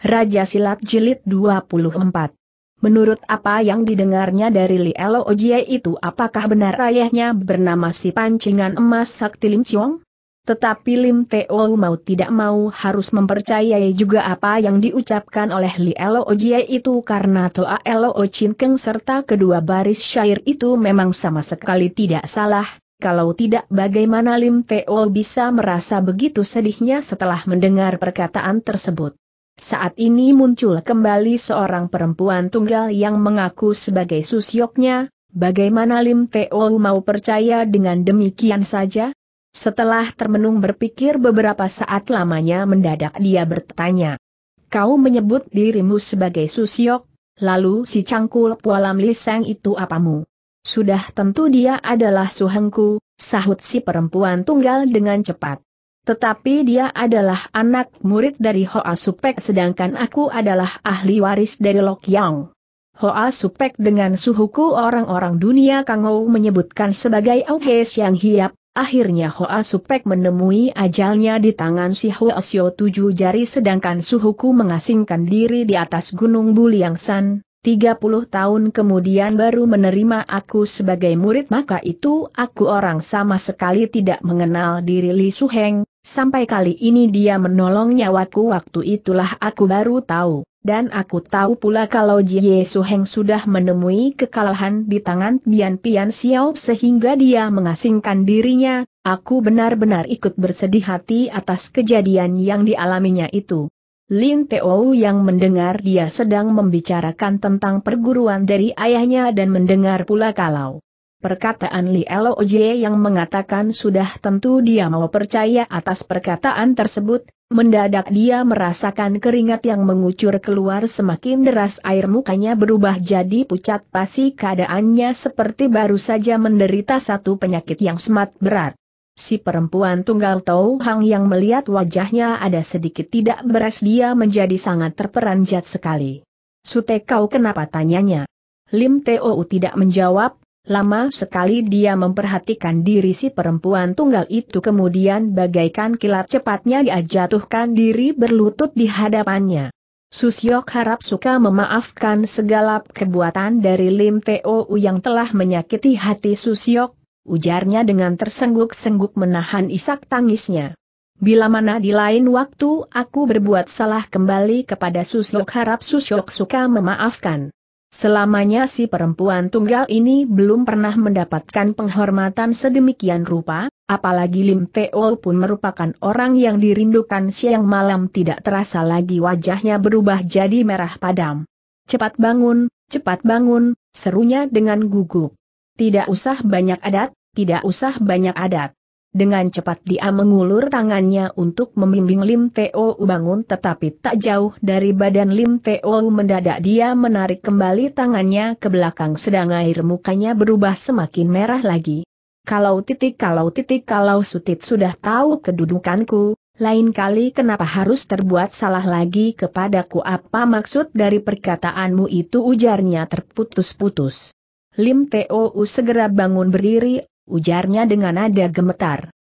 Raja Silat Jilid 24. Menurut apa yang didengarnya dari Lielo Ojie itu apakah benar ayahnya bernama si pancingan emas Sakti Lim Chiong? Tetapi Lim Teo mau tidak mau harus mempercayai juga apa yang diucapkan oleh Lielo Ojie itu karena Toa Elo Keng serta kedua baris syair itu memang sama sekali tidak salah, kalau tidak bagaimana Lim Teo bisa merasa begitu sedihnya setelah mendengar perkataan tersebut. Saat ini muncul kembali seorang perempuan tunggal yang mengaku sebagai susyoknya, bagaimana Lim Teo mau percaya dengan demikian saja? Setelah termenung berpikir beberapa saat lamanya mendadak dia bertanya. Kau menyebut dirimu sebagai susyok, lalu si cangkul pualam liseng itu apamu? Sudah tentu dia adalah suhengku, sahut si perempuan tunggal dengan cepat. Tetapi dia adalah anak murid dari Hoa Supek sedangkan aku adalah ahli waris dari Lok Yang. Hoa Supek dengan suhuku orang-orang dunia Kangou menyebutkan sebagai Auhes yang hiap, akhirnya Hoa Supek menemui ajalnya di tangan si Hoa Sio tujuh jari sedangkan suhuku mengasingkan diri di atas gunung Buliangsan, 30 tahun kemudian baru menerima aku sebagai murid maka itu aku orang sama sekali tidak mengenal diri Li Suheng, Sampai kali ini dia menolong nyawaku waktu itulah aku baru tahu, dan aku tahu pula kalau Jie heng sudah menemui kekalahan di tangan Bian Pian Xiao sehingga dia mengasingkan dirinya, aku benar-benar ikut bersedih hati atas kejadian yang dialaminya itu. Lin Teo yang mendengar dia sedang membicarakan tentang perguruan dari ayahnya dan mendengar pula kalau Perkataan Li Loj yang mengatakan sudah tentu dia mau percaya atas perkataan tersebut, mendadak dia merasakan keringat yang mengucur keluar semakin deras air mukanya berubah jadi pucat pasi keadaannya seperti baru saja menderita satu penyakit yang semat berat. Si perempuan tunggal Tau Hang yang melihat wajahnya ada sedikit tidak beres dia menjadi sangat terperanjat sekali. Sute kau kenapa tanyanya? Lim Teo tidak menjawab, Lama sekali dia memperhatikan diri si perempuan tunggal itu kemudian bagaikan kilat cepatnya dia jatuhkan diri berlutut di hadapannya. Susyok harap suka memaafkan segala kebuatan dari Lim Teo yang telah menyakiti hati Susyok, ujarnya dengan tersengguk-sengguk menahan isak tangisnya. Bila mana di lain waktu aku berbuat salah kembali kepada Susyok harap Susyok suka memaafkan. Selamanya si perempuan tunggal ini belum pernah mendapatkan penghormatan sedemikian rupa, apalagi Lim Teo pun merupakan orang yang dirindukan siang malam tidak terasa lagi wajahnya berubah jadi merah padam. Cepat bangun, cepat bangun, serunya dengan gugup. Tidak usah banyak adat, tidak usah banyak adat. Dengan cepat dia mengulur tangannya untuk membimbing Lim Teo bangun tetapi tak jauh dari badan Lim Teo mendadak dia menarik kembali tangannya ke belakang sedang air mukanya berubah semakin merah lagi. Kalau titik kalau titik kalau sutit sudah tahu kedudukanku, lain kali kenapa harus terbuat salah lagi kepadaku apa maksud dari perkataanmu itu ujarnya terputus-putus. Lim Teo segera bangun berdiri ujarnya dengan nada gemetar.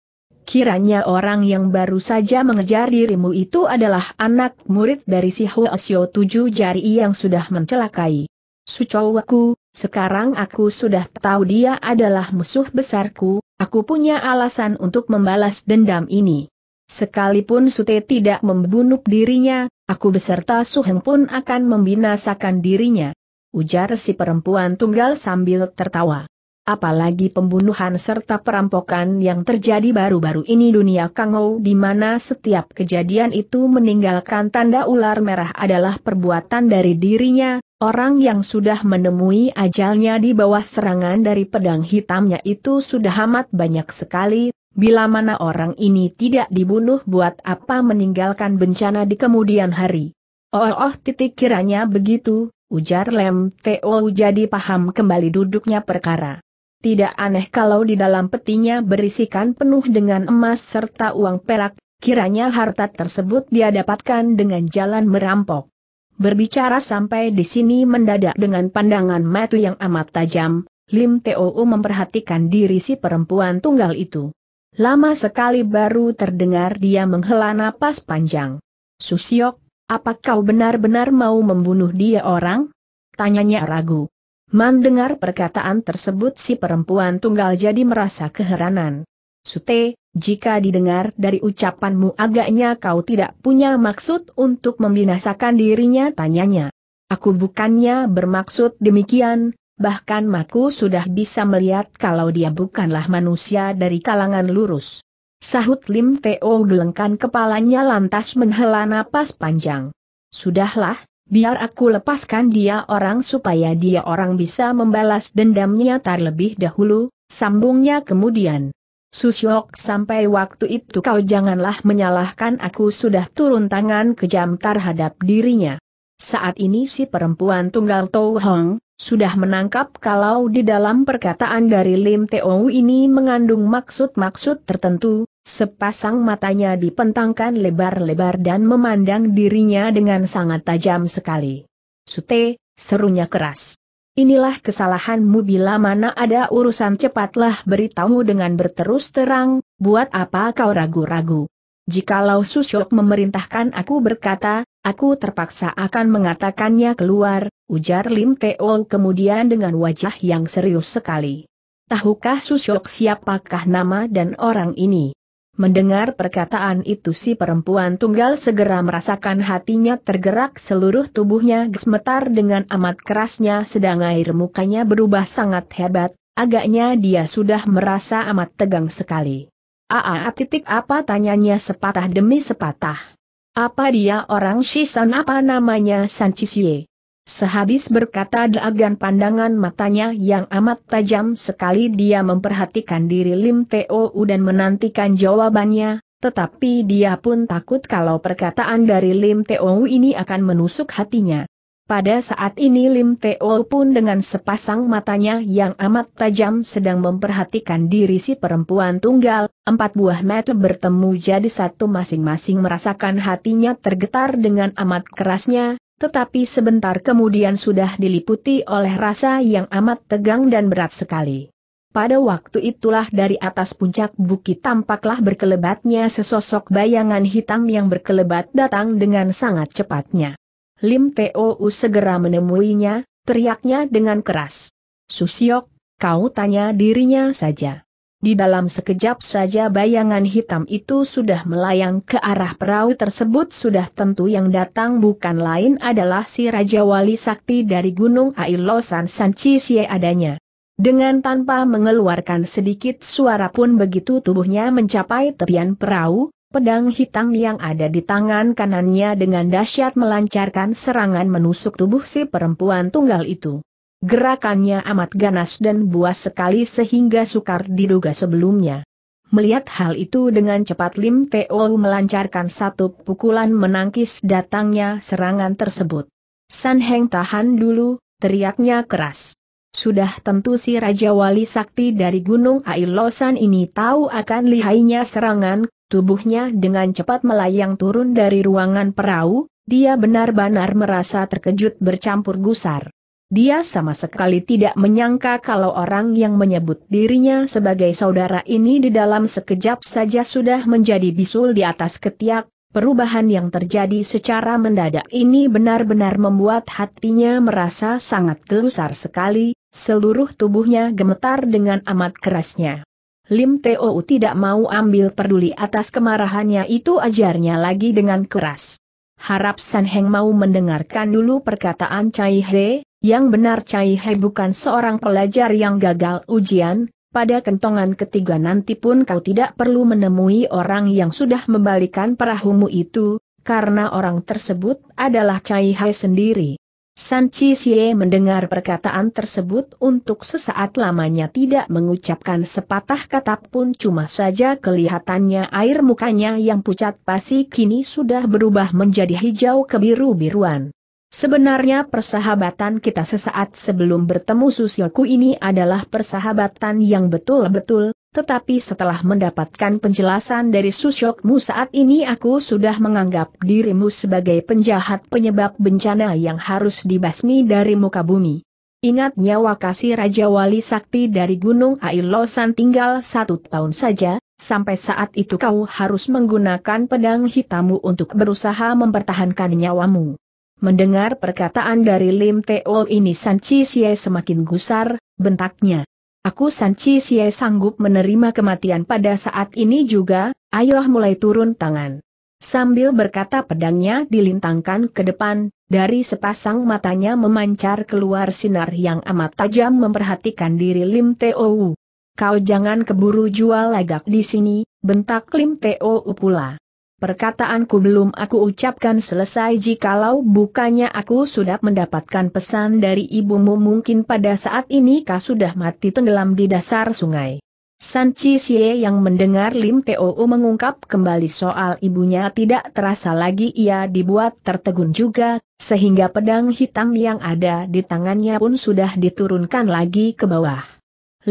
Kiranya orang yang baru saja mengejar dirimu itu adalah anak murid dari si Huasyo tujuh jari yang sudah mencelakai. Sucowaku, sekarang aku sudah tahu dia adalah musuh besarku, aku punya alasan untuk membalas dendam ini. Sekalipun Sute tidak membunuh dirinya, aku beserta Su Heng pun akan membinasakan dirinya. Ujar si perempuan tunggal sambil tertawa apalagi pembunuhan serta perampokan yang terjadi baru-baru ini dunia Kangou di mana setiap kejadian itu meninggalkan tanda ular merah adalah perbuatan dari dirinya, orang yang sudah menemui ajalnya di bawah serangan dari pedang hitamnya itu sudah amat banyak sekali, bila mana orang ini tidak dibunuh buat apa meninggalkan bencana di kemudian hari. Oh, oh, oh titik kiranya begitu, ujar Lem Teo jadi paham kembali duduknya perkara. Tidak aneh kalau di dalam petinya berisikan penuh dengan emas serta uang perak, kiranya harta tersebut dia dapatkan dengan jalan merampok. Berbicara sampai di sini mendadak dengan pandangan mata yang amat tajam, Lim Teo memperhatikan diri si perempuan tunggal itu. Lama sekali baru terdengar dia menghela napas panjang. Susiok, apakah kau benar-benar mau membunuh dia orang? Tanyanya ragu. Mendengar perkataan tersebut si perempuan tunggal jadi merasa keheranan. Sute, jika didengar dari ucapanmu agaknya kau tidak punya maksud untuk membinasakan dirinya tanyanya. Aku bukannya bermaksud demikian, bahkan Maku sudah bisa melihat kalau dia bukanlah manusia dari kalangan lurus. Sahut Lim Teo gelengkan kepalanya lantas menghela napas panjang. Sudahlah, Biar aku lepaskan dia orang supaya dia orang bisa membalas dendamnya terlebih dahulu, sambungnya kemudian. Susyok sampai waktu itu kau janganlah menyalahkan aku sudah turun tangan kejam terhadap dirinya. Saat ini si perempuan tunggal Tou Hong, sudah menangkap kalau di dalam perkataan dari Lim Teo ini mengandung maksud-maksud tertentu, Sepasang matanya dipentangkan lebar-lebar dan memandang dirinya dengan sangat tajam sekali. Sute, serunya keras. Inilah kesalahanmu bila mana ada urusan cepatlah beritahu dengan berterus terang, buat apa kau ragu-ragu. Jikalau Susyok memerintahkan aku berkata, aku terpaksa akan mengatakannya keluar, ujar Lim Teo kemudian dengan wajah yang serius sekali. Tahukah Susyok siapakah nama dan orang ini? Mendengar perkataan itu si perempuan tunggal segera merasakan hatinya tergerak seluruh tubuhnya gesmetar dengan amat kerasnya sedang air mukanya berubah sangat hebat, agaknya dia sudah merasa amat tegang sekali. Aa titik apa tanyanya sepatah demi sepatah. Apa dia orang Shisan apa namanya San Chisye? Sehabis berkata Dagan pandangan matanya yang amat tajam sekali dia memperhatikan diri Lim Teo dan menantikan jawabannya, tetapi dia pun takut kalau perkataan dari Lim Teo ini akan menusuk hatinya. Pada saat ini Lim Teo pun dengan sepasang matanya yang amat tajam sedang memperhatikan diri si perempuan tunggal, empat buah mata bertemu jadi satu masing-masing merasakan hatinya tergetar dengan amat kerasnya, tetapi sebentar kemudian sudah diliputi oleh rasa yang amat tegang dan berat sekali. Pada waktu itulah dari atas puncak bukit tampaklah berkelebatnya sesosok bayangan hitam yang berkelebat datang dengan sangat cepatnya. Lim Teo segera menemuinya, teriaknya dengan keras. Susiok, kau tanya dirinya saja. Di dalam sekejap saja bayangan hitam itu sudah melayang ke arah perahu tersebut sudah tentu yang datang bukan lain adalah si Raja Wali Sakti dari Gunung Ailosan Sanchisie adanya. Dengan tanpa mengeluarkan sedikit suara pun begitu tubuhnya mencapai tepian perahu, pedang hitam yang ada di tangan kanannya dengan dahsyat melancarkan serangan menusuk tubuh si perempuan tunggal itu. Gerakannya amat ganas dan buas sekali sehingga sukar diduga sebelumnya. Melihat hal itu dengan cepat Lim Teo melancarkan satu pukulan menangkis datangnya serangan tersebut. San Heng tahan dulu, teriaknya keras. Sudah tentu si Raja Wali Sakti dari Gunung Ailosan ini tahu akan lihainya serangan, tubuhnya dengan cepat melayang turun dari ruangan perahu, dia benar-benar merasa terkejut bercampur gusar. Dia sama sekali tidak menyangka kalau orang yang menyebut dirinya sebagai saudara ini di dalam sekejap saja sudah menjadi bisul di atas ketiak, perubahan yang terjadi secara mendadak ini benar-benar membuat hatinya merasa sangat gelusar sekali, seluruh tubuhnya gemetar dengan amat kerasnya. Lim Teo tidak mau ambil peduli atas kemarahannya itu ajarnya lagi dengan keras. Harap San Heng mau mendengarkan dulu perkataan Cai He, yang benar Cai He bukan seorang pelajar yang gagal ujian, pada kentongan ketiga nanti pun kau tidak perlu menemui orang yang sudah membalikan perahumu itu, karena orang tersebut adalah Cai He sendiri. San Chi Xie mendengar perkataan tersebut untuk sesaat lamanya tidak mengucapkan sepatah kata pun cuma saja kelihatannya air mukanya yang pucat pasi kini sudah berubah menjadi hijau kebiru-biruan. Sebenarnya persahabatan kita sesaat sebelum bertemu susilku ini adalah persahabatan yang betul-betul, tetapi setelah mendapatkan penjelasan dari Susyokmu saat ini aku sudah menganggap dirimu sebagai penjahat penyebab bencana yang harus dibasmi dari muka bumi. Ingat nyawa kasih Raja Wali Sakti dari Gunung Ailosan tinggal satu tahun saja, sampai saat itu kau harus menggunakan pedang hitammu untuk berusaha mempertahankan nyawamu. Mendengar perkataan dari Lim Teo ini Chi Xie semakin gusar, bentaknya. Aku Chi Xie sanggup menerima kematian pada saat ini juga, ayolah mulai turun tangan. Sambil berkata pedangnya dilintangkan ke depan, dari sepasang matanya memancar keluar sinar yang amat tajam memperhatikan diri Lim Teo. Kau jangan keburu jual lagak di sini, bentak Lim Teo pula. Perkataanku belum aku ucapkan selesai jikalau bukannya aku sudah mendapatkan pesan dari ibumu mungkin pada saat ini kau sudah mati tenggelam di dasar sungai. San Xie yang mendengar Lim Teo mengungkap kembali soal ibunya tidak terasa lagi ia dibuat tertegun juga, sehingga pedang hitam yang ada di tangannya pun sudah diturunkan lagi ke bawah.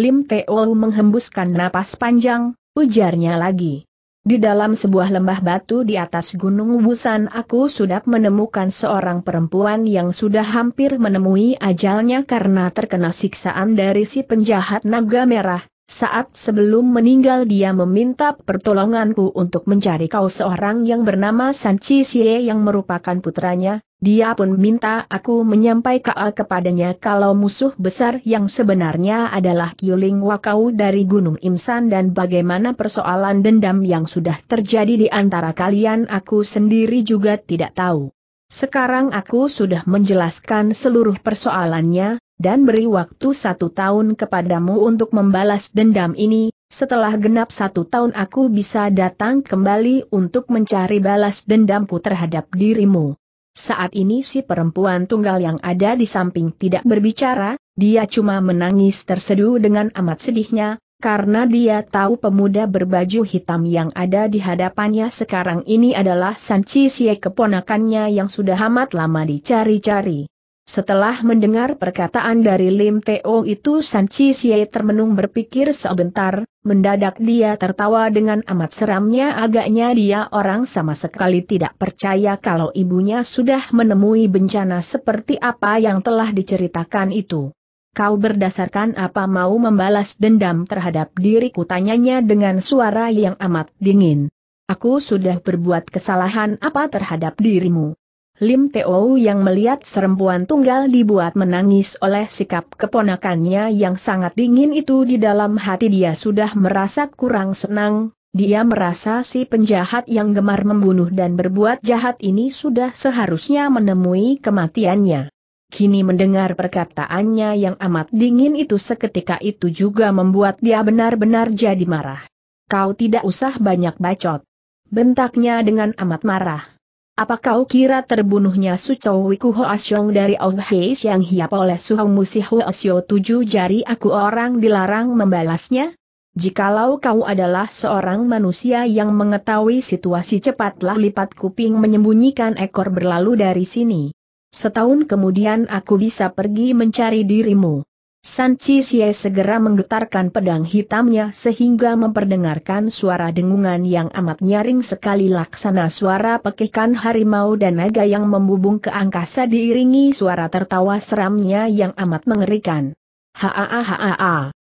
Lim Teo menghembuskan napas panjang, ujarnya lagi. Di dalam sebuah lembah batu di atas gunung Wusan aku sudah menemukan seorang perempuan yang sudah hampir menemui ajalnya karena terkena siksaan dari si penjahat naga merah. Saat sebelum meninggal dia meminta pertolonganku untuk mencari kau seorang yang bernama Sanchi Xie yang merupakan putranya, dia pun minta aku menyampaikan kepadanya kalau musuh besar yang sebenarnya adalah Kiuling Wakau dari Gunung Imsan dan bagaimana persoalan dendam yang sudah terjadi di antara kalian aku sendiri juga tidak tahu. Sekarang aku sudah menjelaskan seluruh persoalannya, dan beri waktu satu tahun kepadamu untuk membalas dendam ini, setelah genap satu tahun aku bisa datang kembali untuk mencari balas dendamku terhadap dirimu. Saat ini si perempuan tunggal yang ada di samping tidak berbicara, dia cuma menangis terseduh dengan amat sedihnya, karena dia tahu pemuda berbaju hitam yang ada di hadapannya sekarang ini adalah Sanchi Sie keponakannya yang sudah amat lama dicari-cari. Setelah mendengar perkataan dari Lim Teo itu San Chi Xie termenung berpikir sebentar, mendadak dia tertawa dengan amat seramnya agaknya dia orang sama sekali tidak percaya kalau ibunya sudah menemui bencana seperti apa yang telah diceritakan itu. Kau berdasarkan apa mau membalas dendam terhadap diriku tanyanya dengan suara yang amat dingin. Aku sudah berbuat kesalahan apa terhadap dirimu? Lim Teo yang melihat serempuan tunggal dibuat menangis oleh sikap keponakannya yang sangat dingin itu di dalam hati dia sudah merasa kurang senang, dia merasa si penjahat yang gemar membunuh dan berbuat jahat ini sudah seharusnya menemui kematiannya. Kini mendengar perkataannya yang amat dingin itu seketika itu juga membuat dia benar-benar jadi marah. Kau tidak usah banyak bacot. Bentaknya dengan amat marah. Apa kau kira terbunuhnya Su Wiku Kuho Asyong dari Oh Hei yang hiap oleh Suhong Musiho Asyo tujuh jari aku orang dilarang membalasnya? Jikalau kau adalah seorang manusia yang mengetahui situasi cepatlah lipat kuping menyembunyikan ekor berlalu dari sini. Setahun kemudian aku bisa pergi mencari dirimu. Sanchi Xie segera menggetarkan pedang hitamnya sehingga memperdengarkan suara dengungan yang amat nyaring sekali laksana suara pekikan harimau dan naga yang membubung ke angkasa diiringi suara tertawa seramnya yang amat mengerikan. Haa haa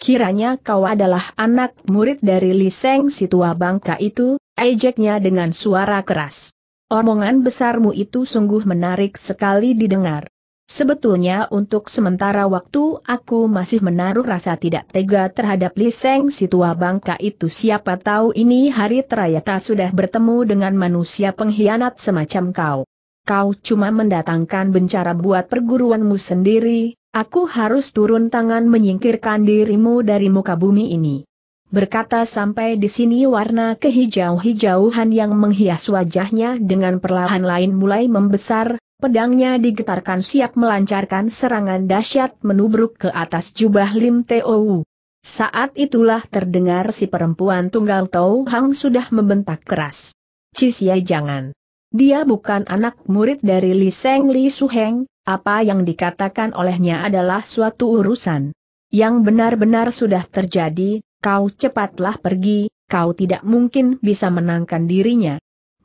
Kiranya kau adalah anak murid dari Liseng si tua bangka itu, ejeknya dengan suara keras. Omongan besarmu itu sungguh menarik sekali didengar. Sebetulnya untuk sementara waktu aku masih menaruh rasa tidak tega terhadap Liseng si tua bangka itu siapa tahu ini hari terayata sudah bertemu dengan manusia pengkhianat semacam kau. Kau cuma mendatangkan bencara buat perguruanmu sendiri, aku harus turun tangan menyingkirkan dirimu dari muka bumi ini. Berkata sampai di sini warna kehijau-hijauhan yang menghias wajahnya dengan perlahan lain mulai membesar, Pedangnya digetarkan siap melancarkan serangan dahsyat menubruk ke atas jubah Lim Wu. Saat itulah terdengar si perempuan tunggal Tau Hang sudah membentak keras. Cisya jangan. Dia bukan anak murid dari Li Seng Li Su Heng. apa yang dikatakan olehnya adalah suatu urusan. Yang benar-benar sudah terjadi, kau cepatlah pergi, kau tidak mungkin bisa menangkan dirinya.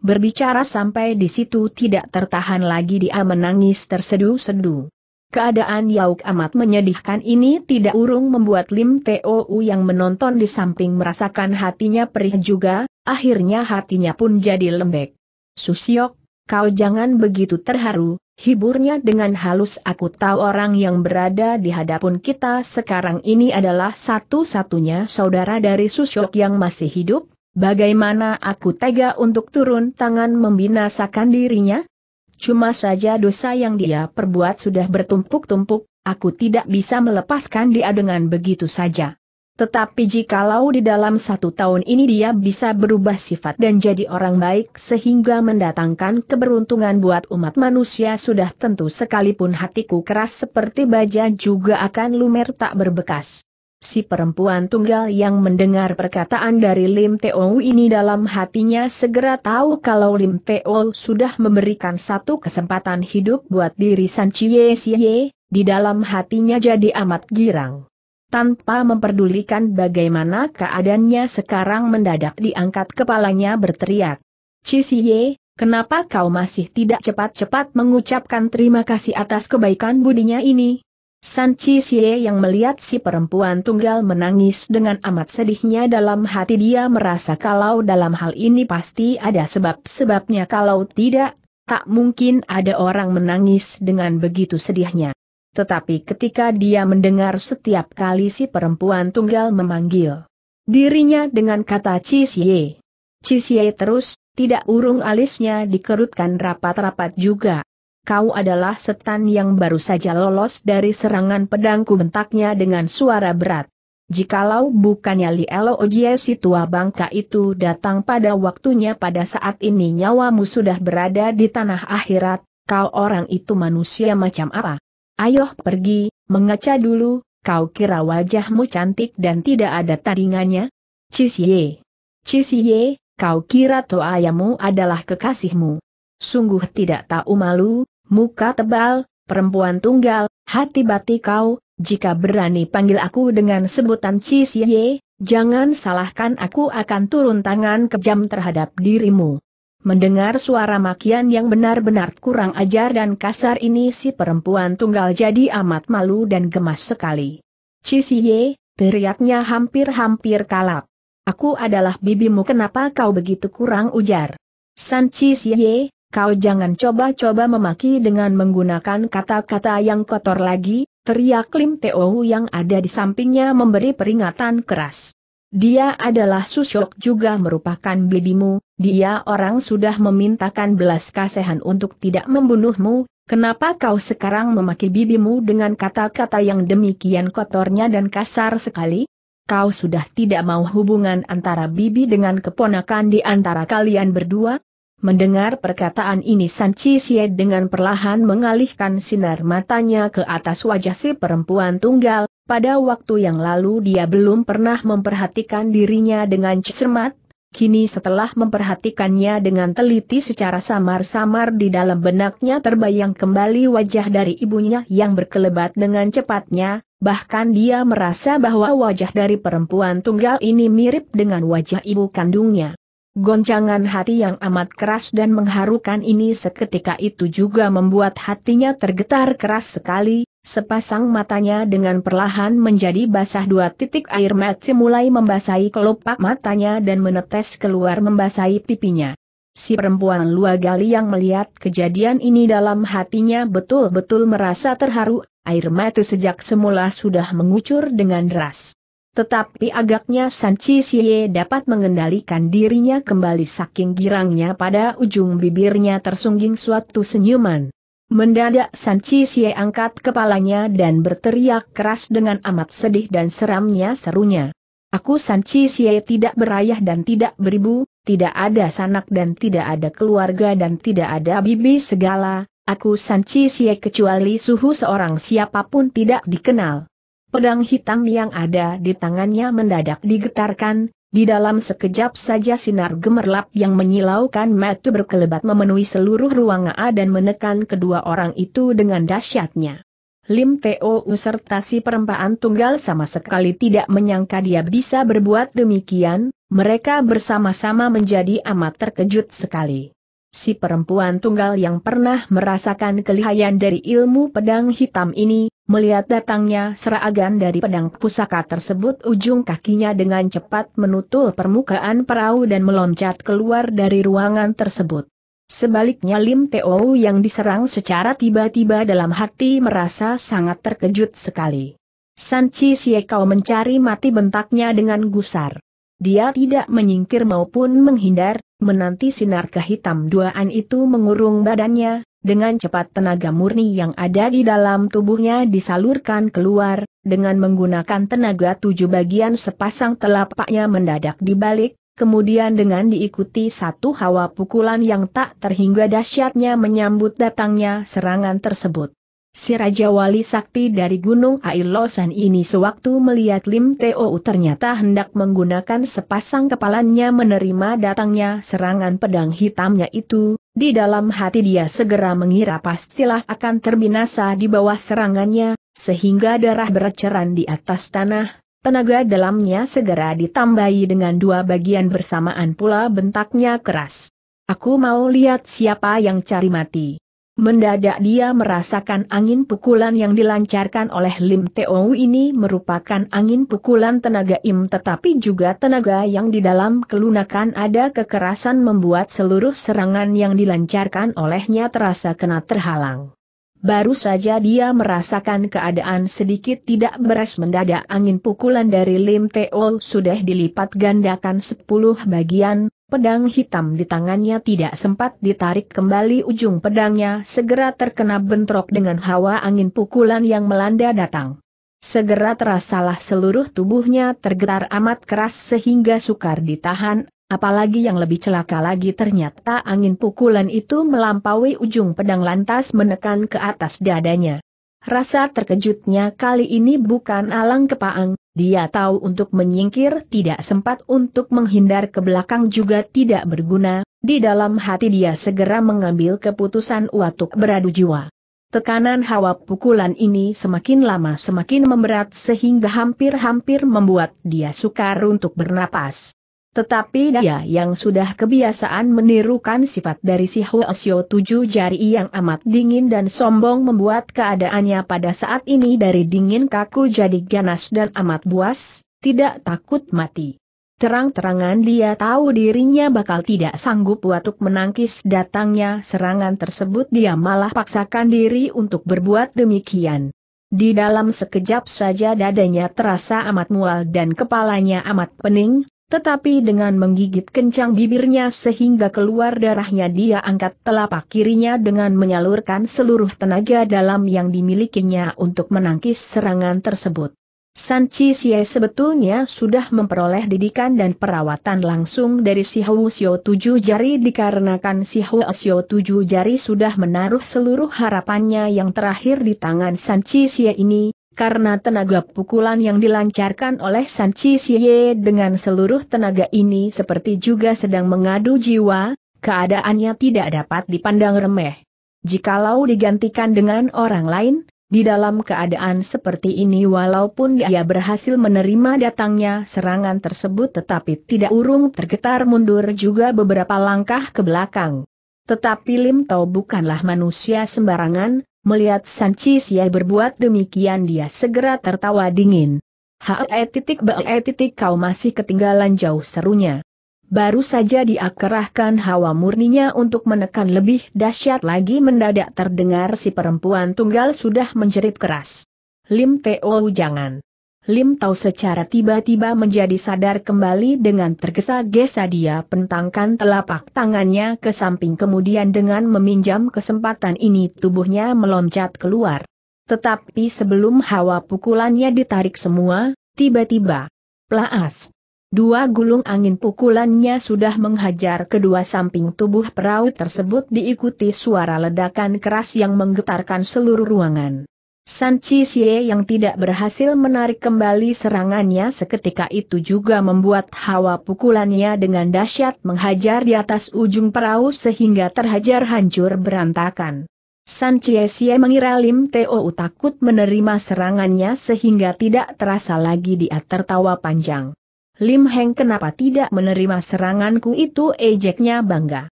Berbicara sampai di situ tidak tertahan lagi dia menangis tersedu sedu Keadaan Yauk amat menyedihkan ini tidak urung membuat Lim Tou yang menonton di samping merasakan hatinya perih juga, akhirnya hatinya pun jadi lembek. Susiok, kau jangan begitu terharu, hiburnya dengan halus aku tahu orang yang berada di hadapan kita sekarang ini adalah satu-satunya saudara dari Susiok yang masih hidup, Bagaimana aku tega untuk turun tangan membinasakan dirinya? Cuma saja dosa yang dia perbuat sudah bertumpuk-tumpuk, aku tidak bisa melepaskan dia dengan begitu saja. Tetapi jikalau di dalam satu tahun ini dia bisa berubah sifat dan jadi orang baik sehingga mendatangkan keberuntungan buat umat manusia sudah tentu sekalipun hatiku keras seperti baja juga akan lumer tak berbekas. Si perempuan tunggal yang mendengar perkataan dari Lim Teo ini dalam hatinya segera tahu kalau Lim Teo sudah memberikan satu kesempatan hidup buat diri San Chie Xie, di dalam hatinya jadi amat girang. Tanpa memperdulikan bagaimana keadaannya sekarang mendadak diangkat kepalanya berteriak. Cisie, kenapa kau masih tidak cepat-cepat mengucapkan terima kasih atas kebaikan budinya ini? San Chi Xie yang melihat si perempuan tunggal menangis dengan amat sedihnya dalam hati dia merasa kalau dalam hal ini pasti ada sebab-sebabnya kalau tidak, tak mungkin ada orang menangis dengan begitu sedihnya. Tetapi ketika dia mendengar setiap kali si perempuan tunggal memanggil dirinya dengan kata Chi Xie. Chi Xie terus, tidak urung alisnya dikerutkan rapat-rapat juga kau adalah setan yang baru saja lolos dari serangan pedangku bentaknya dengan suara berat. Jikalau bukannya Lielo Ojie si tua bangka itu datang pada waktunya pada saat ini nyawamu sudah berada di tanah akhirat, kau orang itu manusia macam apa? Ayo pergi, mengaca dulu, kau kira wajahmu cantik dan tidak ada tandingannya? Cisye. Cisye, kau kira toa toayamu adalah kekasihmu. Sungguh tidak tahu malu, muka tebal, perempuan tunggal, hati bati kau, jika berani panggil aku dengan sebutan Cisye, jangan salahkan aku akan turun tangan kejam terhadap dirimu. Mendengar suara makian yang benar-benar kurang ajar dan kasar ini si perempuan tunggal jadi amat malu dan gemas sekali. Cisye, teriaknya hampir-hampir kalap. Aku adalah bibimu kenapa kau begitu kurang ujar? San Cisye, kau jangan coba-coba memaki dengan menggunakan kata-kata yang kotor lagi, teriak Lim Teo yang ada di sampingnya memberi peringatan keras. Dia adalah Susyok juga merupakan bibimu, dia orang sudah memintakan belas kasihan untuk tidak membunuhmu, kenapa kau sekarang memaki bibimu dengan kata-kata yang demikian kotornya dan kasar sekali? Kau sudah tidak mau hubungan antara bibi dengan keponakan di antara kalian berdua? Mendengar perkataan ini San Cisye dengan perlahan mengalihkan sinar matanya ke atas wajah si perempuan tunggal, pada waktu yang lalu dia belum pernah memperhatikan dirinya dengan cermat, kini setelah memperhatikannya dengan teliti secara samar-samar di dalam benaknya terbayang kembali wajah dari ibunya yang berkelebat dengan cepatnya, bahkan dia merasa bahwa wajah dari perempuan tunggal ini mirip dengan wajah ibu kandungnya. Goncangan hati yang amat keras dan mengharukan ini seketika itu juga membuat hatinya tergetar keras sekali, sepasang matanya dengan perlahan menjadi basah dua titik air mata mulai membasahi kelopak matanya dan menetes keluar membasahi pipinya. Si perempuan luagali yang melihat kejadian ini dalam hatinya betul-betul merasa terharu, air mata sejak semula sudah mengucur dengan deras. Tetapi agaknya Sanci Xie dapat mengendalikan dirinya kembali saking girangnya pada ujung bibirnya tersungging suatu senyuman. Mendadak Sanci Xie angkat kepalanya dan berteriak keras dengan amat sedih dan seramnya serunya. Aku Sanci Xie tidak berayah dan tidak beribu, tidak ada sanak dan tidak ada keluarga dan tidak ada bibi segala, aku Sanci Xie kecuali suhu seorang siapapun tidak dikenal. Pedang hitam yang ada di tangannya mendadak digetarkan, di dalam sekejap saja sinar gemerlap yang menyilaukan mata berkelebat memenuhi seluruh ruang A dan menekan kedua orang itu dengan dahsyatnya. Lim Teo serta si perempaan tunggal sama sekali tidak menyangka dia bisa berbuat demikian, mereka bersama-sama menjadi amat terkejut sekali si perempuan tunggal yang pernah merasakan kelihayan dari ilmu pedang hitam ini, melihat datangnya seragam dari pedang pusaka tersebut ujung kakinya dengan cepat menutul permukaan perahu dan meloncat keluar dari ruangan tersebut. Sebaliknya Lim Teo yang diserang secara tiba-tiba dalam hati merasa sangat terkejut sekali. Chi Siekau mencari mati bentaknya dengan gusar. Dia tidak menyingkir maupun menghindar, Menanti sinar kehitam duaan itu mengurung badannya, dengan cepat tenaga murni yang ada di dalam tubuhnya disalurkan keluar, dengan menggunakan tenaga tujuh bagian sepasang telapaknya mendadak dibalik, Kemudian dengan diikuti satu hawa pukulan yang tak terhingga dahsyatnya menyambut datangnya serangan tersebut. Si Raja Wali Sakti dari Gunung Ailosan ini sewaktu melihat Lim Teo ternyata hendak menggunakan sepasang kepalanya menerima datangnya serangan pedang hitamnya itu, di dalam hati dia segera mengira pastilah akan terbinasa di bawah serangannya, sehingga darah berceran di atas tanah, Tenaga dalamnya segera ditambahi dengan dua bagian bersamaan pula bentaknya keras. Aku mau lihat siapa yang cari mati. Mendadak dia merasakan angin pukulan yang dilancarkan oleh Lim Teo ini merupakan angin pukulan tenaga im tetapi juga tenaga yang di dalam kelunakan ada kekerasan membuat seluruh serangan yang dilancarkan olehnya terasa kena terhalang. Baru saja dia merasakan keadaan sedikit tidak beres mendadak angin pukulan dari Lim Teo sudah dilipat gandakan 10 bagian, pedang hitam di tangannya tidak sempat ditarik kembali ujung pedangnya segera terkena bentrok dengan hawa angin pukulan yang melanda datang. Segera terasalah seluruh tubuhnya tergetar amat keras sehingga sukar ditahan, apalagi yang lebih celaka lagi ternyata angin pukulan itu melampaui ujung pedang lantas menekan ke atas dadanya. Rasa terkejutnya kali ini bukan alang kepaang, dia tahu untuk menyingkir tidak sempat untuk menghindar ke belakang juga tidak berguna, di dalam hati dia segera mengambil keputusan untuk beradu jiwa. Tekanan hawa pukulan ini semakin lama semakin memberat sehingga hampir-hampir membuat dia sukar untuk bernapas. Tetapi dia ya, yang sudah kebiasaan menirukan sifat dari si Xiu tujuh jari yang amat dingin dan sombong membuat keadaannya pada saat ini dari dingin kaku jadi ganas dan amat buas, tidak takut mati. Terang-terangan dia tahu dirinya bakal tidak sanggup untuk menangkis datangnya serangan tersebut dia malah paksakan diri untuk berbuat demikian. Di dalam sekejap saja dadanya terasa amat mual dan kepalanya amat pening, tetapi dengan menggigit kencang bibirnya sehingga keluar darahnya dia angkat telapak kirinya dengan menyalurkan seluruh tenaga dalam yang dimilikinya untuk menangkis serangan tersebut. Chi Xie sebetulnya sudah memperoleh didikan dan perawatan langsung dari si Xiao tujuh jari dikarenakan si Xiao tujuh jari sudah menaruh seluruh harapannya yang terakhir di tangan Chi Xie ini, karena tenaga pukulan yang dilancarkan oleh San Xie dengan seluruh tenaga ini seperti juga sedang mengadu jiwa, keadaannya tidak dapat dipandang remeh. Jikalau digantikan dengan orang lain, di dalam keadaan seperti ini walaupun dia berhasil menerima datangnya serangan tersebut tetapi tidak urung tergetar mundur juga beberapa langkah ke belakang. Tetapi Lim Tau bukanlah manusia sembarangan, Melihat Sanchis ya berbuat demikian dia segera tertawa dingin. Hae eh, titik be eh, titik kau masih ketinggalan jauh serunya. Baru saja diakerahkan hawa murninya untuk menekan lebih dahsyat lagi mendadak terdengar si perempuan tunggal sudah menjerit keras. Lim Teo jangan. Lim Tau secara tiba-tiba menjadi sadar kembali dengan tergesa-gesa dia pentangkan telapak tangannya ke samping kemudian dengan meminjam kesempatan ini tubuhnya meloncat keluar. Tetapi sebelum hawa pukulannya ditarik semua, tiba-tiba, plaas. Dua gulung angin pukulannya sudah menghajar kedua samping tubuh perahu tersebut diikuti suara ledakan keras yang menggetarkan seluruh ruangan. San Xie yang tidak berhasil menarik kembali serangannya seketika itu juga membuat hawa pukulannya dengan dahsyat menghajar di atas ujung perahu sehingga terhajar hancur berantakan. San Xie mengira Lim Teo takut menerima serangannya sehingga tidak terasa lagi dia tertawa panjang. Lim Heng kenapa tidak menerima seranganku itu ejeknya bangga.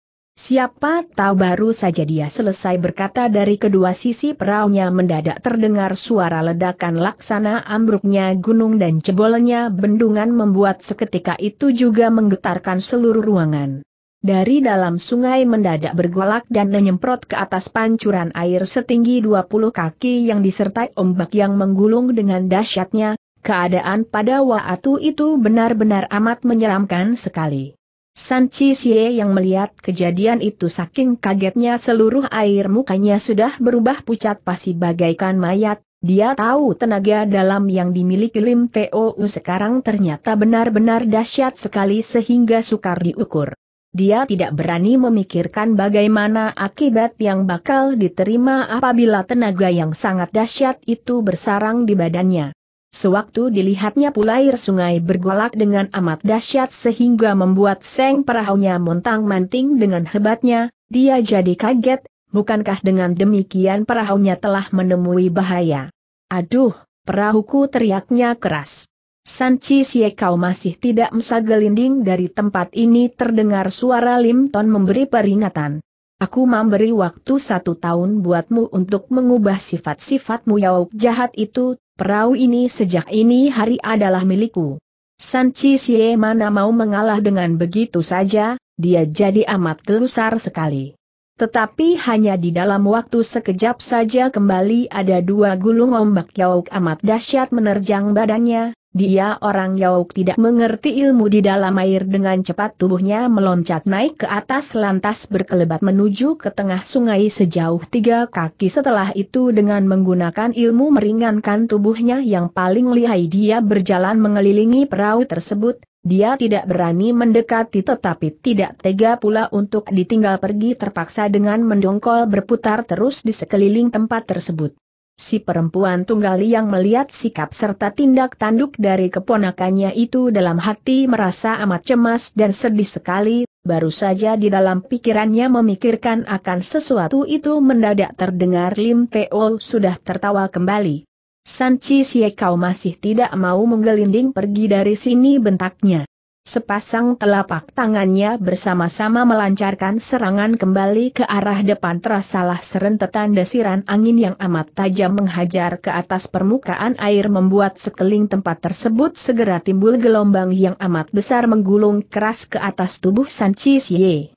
Siapa tahu baru saja dia selesai berkata dari kedua sisi peraunya mendadak terdengar suara ledakan laksana ambruknya gunung dan jebolnya bendungan membuat seketika itu juga menggetarkan seluruh ruangan. Dari dalam sungai mendadak bergolak dan menyemprot ke atas pancuran air setinggi 20 kaki yang disertai ombak yang menggulung dengan dahsyatnya, keadaan pada waktu itu benar-benar amat menyeramkan sekali. San Chi Xie yang melihat kejadian itu saking kagetnya seluruh air mukanya sudah berubah pucat pasi bagaikan mayat, dia tahu tenaga dalam yang dimiliki Lim Teo sekarang ternyata benar-benar dahsyat sekali sehingga sukar diukur. Dia tidak berani memikirkan bagaimana akibat yang bakal diterima apabila tenaga yang sangat dahsyat itu bersarang di badannya. Sewaktu dilihatnya pula air sungai bergolak dengan amat dahsyat sehingga membuat seng perahunya montang-manting dengan hebatnya, dia jadi kaget, bukankah dengan demikian perahunya telah menemui bahaya. Aduh, perahuku teriaknya keras. Sanchi Siekau masih tidak gelinding dari tempat ini terdengar suara Lim Ton memberi peringatan. Aku memberi waktu satu tahun buatmu untuk mengubah sifat-sifatmu yauk jahat itu, Perahu ini sejak ini hari adalah milikku. Sanchi Xie mana mau mengalah dengan begitu saja, dia jadi amat gelusar sekali. Tetapi hanya di dalam waktu sekejap saja kembali ada dua gulung ombak yauk amat dahsyat menerjang badannya, dia orang Yauk tidak mengerti ilmu di dalam air dengan cepat tubuhnya meloncat naik ke atas lantas berkelebat menuju ke tengah sungai sejauh tiga kaki setelah itu dengan menggunakan ilmu meringankan tubuhnya yang paling lihai dia berjalan mengelilingi perahu tersebut, dia tidak berani mendekati tetapi tidak tega pula untuk ditinggal pergi terpaksa dengan mendongkol berputar terus di sekeliling tempat tersebut. Si perempuan tunggal yang melihat sikap serta tindak tanduk dari keponakannya itu dalam hati merasa amat cemas dan sedih sekali, baru saja di dalam pikirannya memikirkan akan sesuatu itu mendadak terdengar Lim Teo sudah tertawa kembali. Sanchi Siekau masih tidak mau menggelinding pergi dari sini bentaknya. Sepasang telapak tangannya bersama-sama melancarkan serangan kembali ke arah depan terasalah serentetan desiran angin yang amat tajam menghajar ke atas permukaan air membuat sekeling tempat tersebut segera timbul gelombang yang amat besar menggulung keras ke atas tubuh San Ye.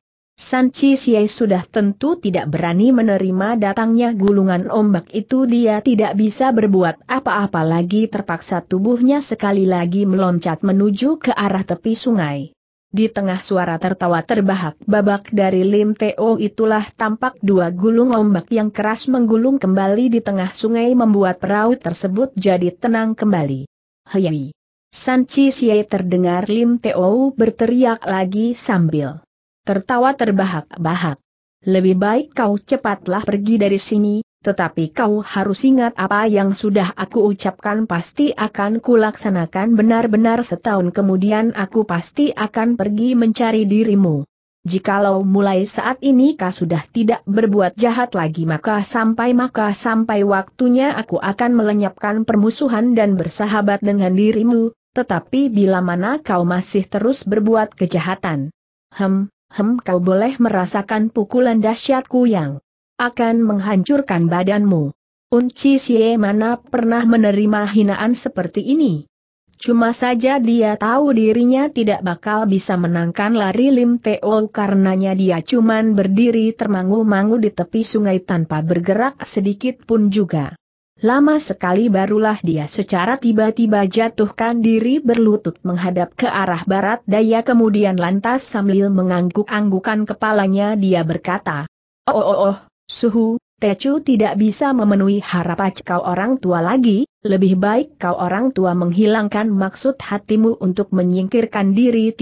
Chi Siei sudah tentu tidak berani menerima datangnya gulungan ombak itu dia tidak bisa berbuat apa-apa lagi terpaksa tubuhnya sekali lagi meloncat menuju ke arah tepi sungai. Di tengah suara tertawa terbahak babak dari Lim Teo itulah tampak dua gulung ombak yang keras menggulung kembali di tengah sungai membuat perahu tersebut jadi tenang kembali. Hei! Chi Siei terdengar Lim Teo berteriak lagi sambil tertawa terbahak-bahak. Lebih baik kau cepatlah pergi dari sini, tetapi kau harus ingat apa yang sudah aku ucapkan pasti akan kulaksanakan benar-benar setahun kemudian aku pasti akan pergi mencari dirimu. Jikalau mulai saat ini kau sudah tidak berbuat jahat lagi maka sampai maka sampai waktunya aku akan melenyapkan permusuhan dan bersahabat dengan dirimu, tetapi bila mana kau masih terus berbuat kejahatan. Hem, hem kau boleh merasakan pukulan dahsyatku yang akan menghancurkan badanmu. Unci Xie mana pernah menerima hinaan seperti ini. Cuma saja dia tahu dirinya tidak bakal bisa menangkan lari Lim Teo karenanya dia cuman berdiri termangu-mangu di tepi sungai tanpa bergerak sedikit pun juga. Lama sekali barulah dia secara tiba-tiba jatuhkan diri berlutut menghadap ke arah barat daya kemudian lantas sambil mengangguk-anggukan kepalanya dia berkata, Oh oh oh, suhu, Tecu tidak bisa memenuhi harapan kau orang tua lagi, lebih baik kau orang tua menghilangkan maksud hatimu untuk menyingkirkan diri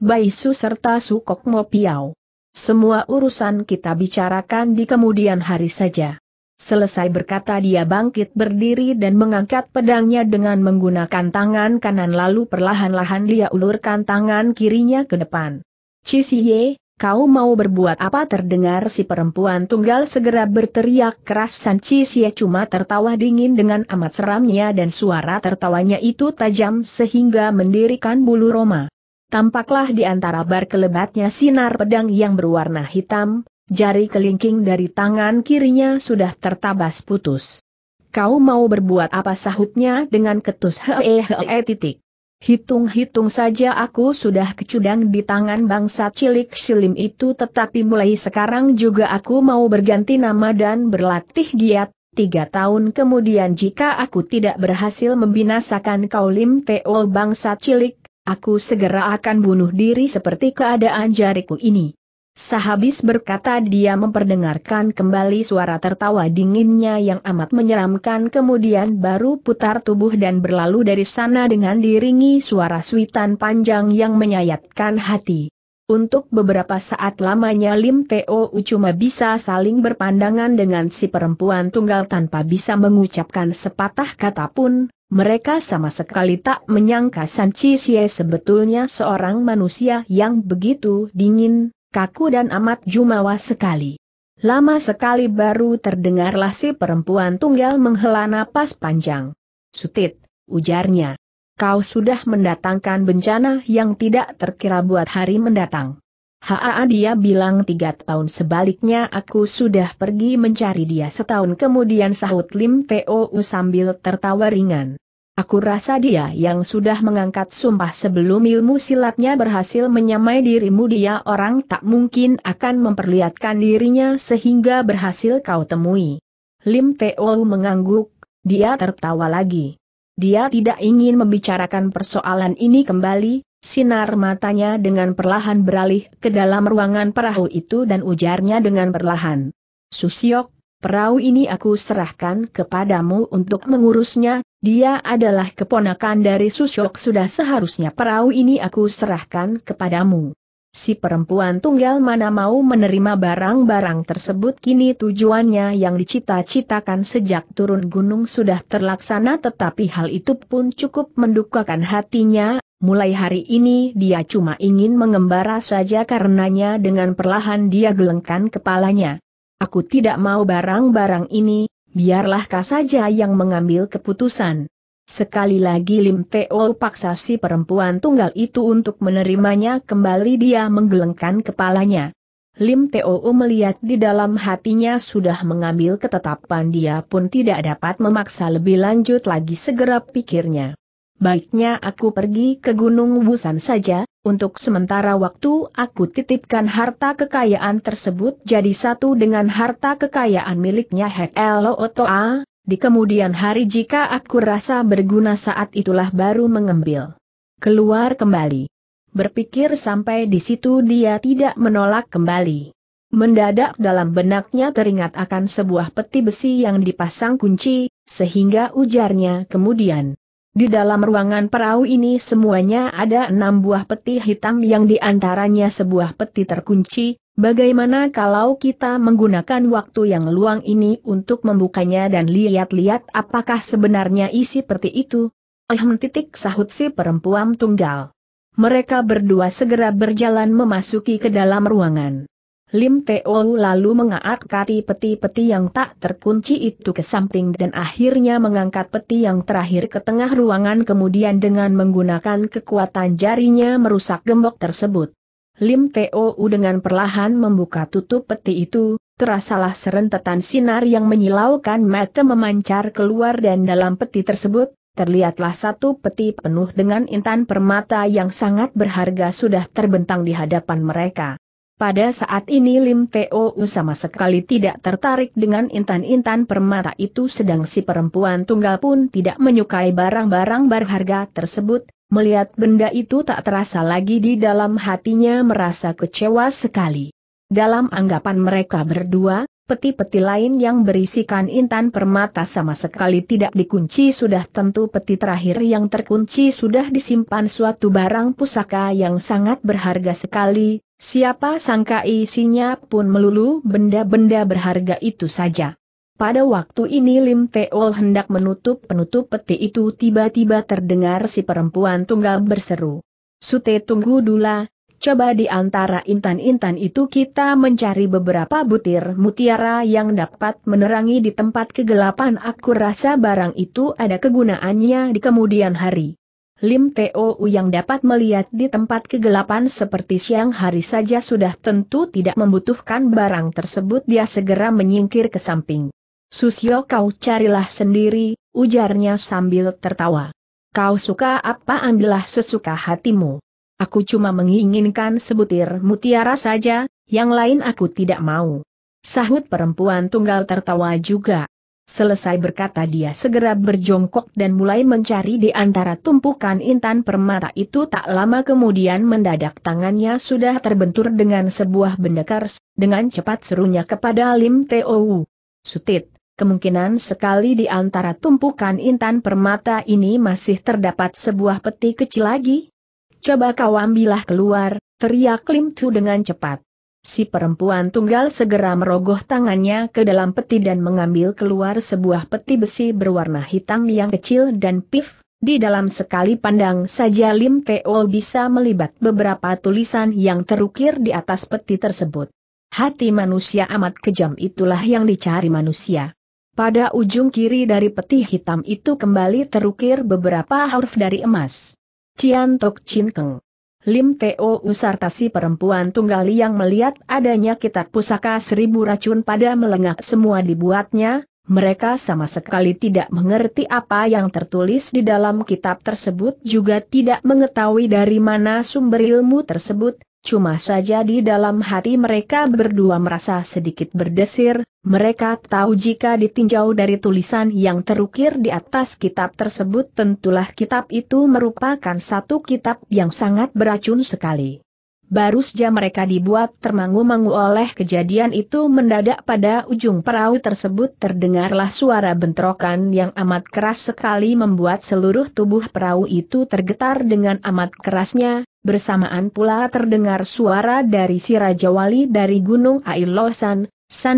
Bai su serta Sukok mo piau. Semua urusan kita bicarakan di kemudian hari saja. Selesai berkata dia bangkit berdiri dan mengangkat pedangnya dengan menggunakan tangan kanan lalu perlahan-lahan dia ulurkan tangan kirinya ke depan. Cisiye, kau mau berbuat apa terdengar si perempuan tunggal segera berteriak keras San Cisie cuma tertawa dingin dengan amat seramnya dan suara tertawanya itu tajam sehingga mendirikan bulu Roma. Tampaklah di antara bar kelebatnya sinar pedang yang berwarna hitam, Jari kelingking dari tangan kirinya sudah tertabas putus. Kau mau berbuat apa sahutnya dengan ketus hehehe titik. Hitung-hitung saja aku sudah kecudang di tangan bangsa cilik silim itu tetapi mulai sekarang juga aku mau berganti nama dan berlatih giat, Tiga tahun kemudian jika aku tidak berhasil membinasakan kau Lim teol bangsa cilik, aku segera akan bunuh diri seperti keadaan jariku ini. Sehabis berkata dia memperdengarkan kembali suara tertawa dinginnya yang amat menyeramkan kemudian baru putar tubuh dan berlalu dari sana dengan diringi suara suitan panjang yang menyayatkan hati. Untuk beberapa saat lamanya Lim Teo cuma bisa saling berpandangan dengan si perempuan tunggal tanpa bisa mengucapkan sepatah kata pun, mereka sama sekali tak menyangka San Chi Xie sebetulnya seorang manusia yang begitu dingin, kaku dan amat jumawa sekali. Lama sekali baru terdengarlah si perempuan tunggal menghela napas panjang. Sutit, ujarnya. Kau sudah mendatangkan bencana yang tidak terkira buat hari mendatang. Haa dia bilang tiga tahun sebaliknya aku sudah pergi mencari dia setahun kemudian sahut Lim Teo sambil tertawa ringan. Aku rasa dia yang sudah mengangkat sumpah sebelum ilmu silatnya berhasil menyamai dirimu dia orang tak mungkin akan memperlihatkan dirinya sehingga berhasil kau temui. Lim Teo mengangguk, dia tertawa lagi. Dia tidak ingin membicarakan persoalan ini kembali, sinar matanya dengan perlahan beralih ke dalam ruangan perahu itu dan ujarnya dengan perlahan. Susiok, Perahu ini aku serahkan kepadamu untuk mengurusnya, dia adalah keponakan dari Susyok sudah seharusnya perahu ini aku serahkan kepadamu. Si perempuan tunggal mana mau menerima barang-barang tersebut kini tujuannya yang dicita-citakan sejak turun gunung sudah terlaksana tetapi hal itu pun cukup mendukakan hatinya, mulai hari ini dia cuma ingin mengembara saja karenanya dengan perlahan dia gelengkan kepalanya. Aku tidak mau barang-barang ini, biarlah kau saja yang mengambil keputusan. Sekali lagi Lim Teo paksa si perempuan tunggal itu untuk menerimanya kembali dia menggelengkan kepalanya. Lim Teo melihat di dalam hatinya sudah mengambil ketetapan dia pun tidak dapat memaksa lebih lanjut lagi segera pikirnya. Baiknya aku pergi ke Gunung Busan saja, untuk sementara waktu aku titipkan harta kekayaan tersebut jadi satu dengan harta kekayaan miliknya Hek Elo Otoa, di kemudian hari jika aku rasa berguna saat itulah baru mengambil. Keluar kembali. Berpikir sampai di situ dia tidak menolak kembali. Mendadak dalam benaknya teringat akan sebuah peti besi yang dipasang kunci, sehingga ujarnya kemudian. Di dalam ruangan perahu ini semuanya ada enam buah peti hitam yang diantaranya sebuah peti terkunci, bagaimana kalau kita menggunakan waktu yang luang ini untuk membukanya dan lihat-lihat apakah sebenarnya isi peti itu? Ehm titik sahut si perempuan tunggal. Mereka berdua segera berjalan memasuki ke dalam ruangan. Lim Teo lalu mengaat kati peti-peti yang tak terkunci itu ke samping dan akhirnya mengangkat peti yang terakhir ke tengah ruangan kemudian dengan menggunakan kekuatan jarinya merusak gembok tersebut. Lim Teo dengan perlahan membuka tutup peti itu, terasalah serentetan sinar yang menyilaukan mata memancar keluar dan dalam peti tersebut, terlihatlah satu peti penuh dengan intan permata yang sangat berharga sudah terbentang di hadapan mereka. Pada saat ini Lim Teo sama sekali tidak tertarik dengan intan-intan permata itu sedang si perempuan tunggal pun tidak menyukai barang-barang berharga tersebut, melihat benda itu tak terasa lagi di dalam hatinya merasa kecewa sekali. Dalam anggapan mereka berdua, peti-peti lain yang berisikan intan permata sama sekali tidak dikunci sudah tentu peti terakhir yang terkunci sudah disimpan suatu barang pusaka yang sangat berharga sekali, Siapa sangka isinya pun melulu benda-benda berharga itu saja. Pada waktu ini Lim Teol hendak menutup penutup peti itu tiba-tiba terdengar si perempuan tunggal berseru. Sute tunggu dulu, coba di antara intan-intan itu kita mencari beberapa butir mutiara yang dapat menerangi di tempat kegelapan aku rasa barang itu ada kegunaannya di kemudian hari. Lim Teo yang dapat melihat di tempat kegelapan seperti siang hari saja sudah tentu tidak membutuhkan barang tersebut dia segera menyingkir ke samping. Susio kau carilah sendiri, ujarnya sambil tertawa. Kau suka apa ambillah sesuka hatimu. Aku cuma menginginkan sebutir mutiara saja, yang lain aku tidak mau. Sahut perempuan tunggal tertawa juga. Selesai berkata dia segera berjongkok dan mulai mencari di antara tumpukan intan permata itu tak lama kemudian mendadak tangannya sudah terbentur dengan sebuah benda kars, dengan cepat serunya kepada Lim Teo. Sutit, kemungkinan sekali di antara tumpukan intan permata ini masih terdapat sebuah peti kecil lagi. Coba kau ambillah keluar, teriak Lim Tu dengan cepat. Si perempuan tunggal segera merogoh tangannya ke dalam peti dan mengambil keluar sebuah peti besi berwarna hitam yang kecil dan pif. Di dalam sekali pandang saja Lim Teo bisa melibat beberapa tulisan yang terukir di atas peti tersebut. Hati manusia amat kejam itulah yang dicari manusia. Pada ujung kiri dari peti hitam itu kembali terukir beberapa huruf dari emas. Cian Tok Chin Keng. Lim Teo Usarta si perempuan tunggal yang melihat adanya kitab pusaka seribu racun pada melengah semua dibuatnya, mereka sama sekali tidak mengerti apa yang tertulis di dalam kitab tersebut juga tidak mengetahui dari mana sumber ilmu tersebut, Cuma saja di dalam hati mereka berdua merasa sedikit berdesir, mereka tahu jika ditinjau dari tulisan yang terukir di atas kitab tersebut tentulah kitab itu merupakan satu kitab yang sangat beracun sekali. Baru saja mereka dibuat termangu-mangu oleh kejadian itu mendadak pada ujung perahu tersebut terdengarlah suara bentrokan yang amat keras sekali membuat seluruh tubuh perahu itu tergetar dengan amat kerasnya, bersamaan pula terdengar suara dari si Raja Wali dari Gunung Ailosan,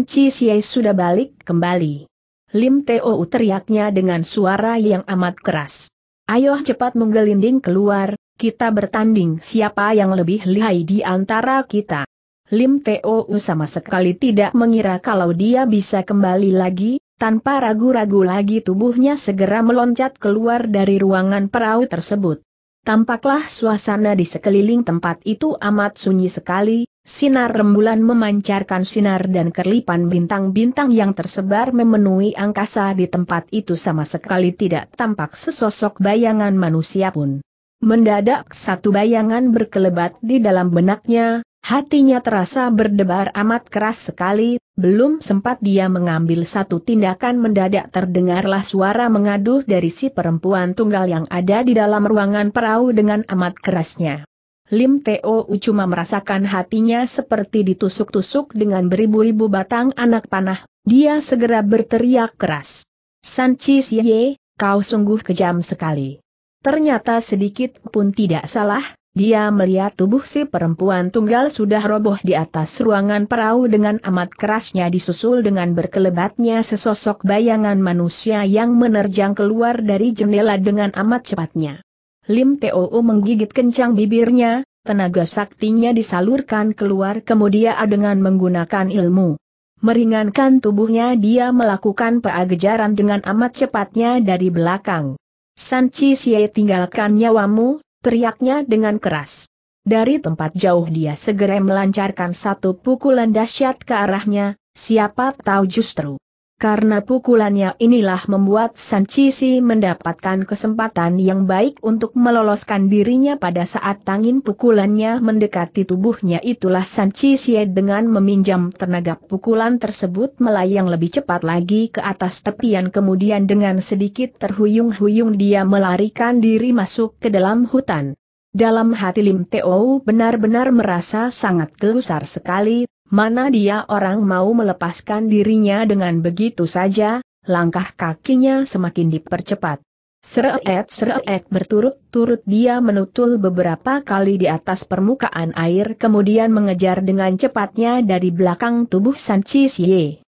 Chi Siai sudah balik kembali. Lim Teo teriaknya dengan suara yang amat keras. Ayo cepat menggelinding keluar, kita bertanding siapa yang lebih lihai di antara kita. Lim Teo sama sekali tidak mengira kalau dia bisa kembali lagi, tanpa ragu-ragu lagi tubuhnya segera meloncat keluar dari ruangan perahu tersebut. Tampaklah suasana di sekeliling tempat itu amat sunyi sekali, sinar rembulan memancarkan sinar dan kerlipan bintang-bintang yang tersebar memenuhi angkasa di tempat itu sama sekali tidak tampak sesosok bayangan manusia pun. Mendadak satu bayangan berkelebat di dalam benaknya, hatinya terasa berdebar amat keras sekali, belum sempat dia mengambil satu tindakan mendadak terdengarlah suara mengaduh dari si perempuan tunggal yang ada di dalam ruangan perahu dengan amat kerasnya. Lim Teo cuma merasakan hatinya seperti ditusuk-tusuk dengan beribu-ribu batang anak panah, dia segera berteriak keras. San Chi Ye, kau sungguh kejam sekali. Ternyata sedikit pun tidak salah, dia melihat tubuh si perempuan tunggal sudah roboh di atas ruangan perahu dengan amat kerasnya disusul dengan berkelebatnya sesosok bayangan manusia yang menerjang keluar dari jendela dengan amat cepatnya. Lim Teo menggigit kencang bibirnya, tenaga saktinya disalurkan keluar kemudian dengan menggunakan ilmu. Meringankan tubuhnya dia melakukan peagejaran dengan amat cepatnya dari belakang. Sanci, Xie tinggalkan nyawamu, teriaknya dengan keras. Dari tempat jauh dia segera melancarkan satu pukulan dahsyat ke arahnya, siapa tahu justru karena pukulannya inilah membuat San Chisi mendapatkan kesempatan yang baik untuk meloloskan dirinya pada saat tangin pukulannya mendekati tubuhnya itulah San Chisi dengan meminjam tenaga pukulan tersebut melayang lebih cepat lagi ke atas tepian kemudian dengan sedikit terhuyung-huyung dia melarikan diri masuk ke dalam hutan. Dalam hati Lim Teo benar-benar merasa sangat gelusar sekali, Mana dia orang mau melepaskan dirinya dengan begitu saja, langkah kakinya semakin dipercepat. Seret seret berturut-turut dia menutul beberapa kali di atas permukaan air kemudian mengejar dengan cepatnya dari belakang tubuh Sanchi Xie.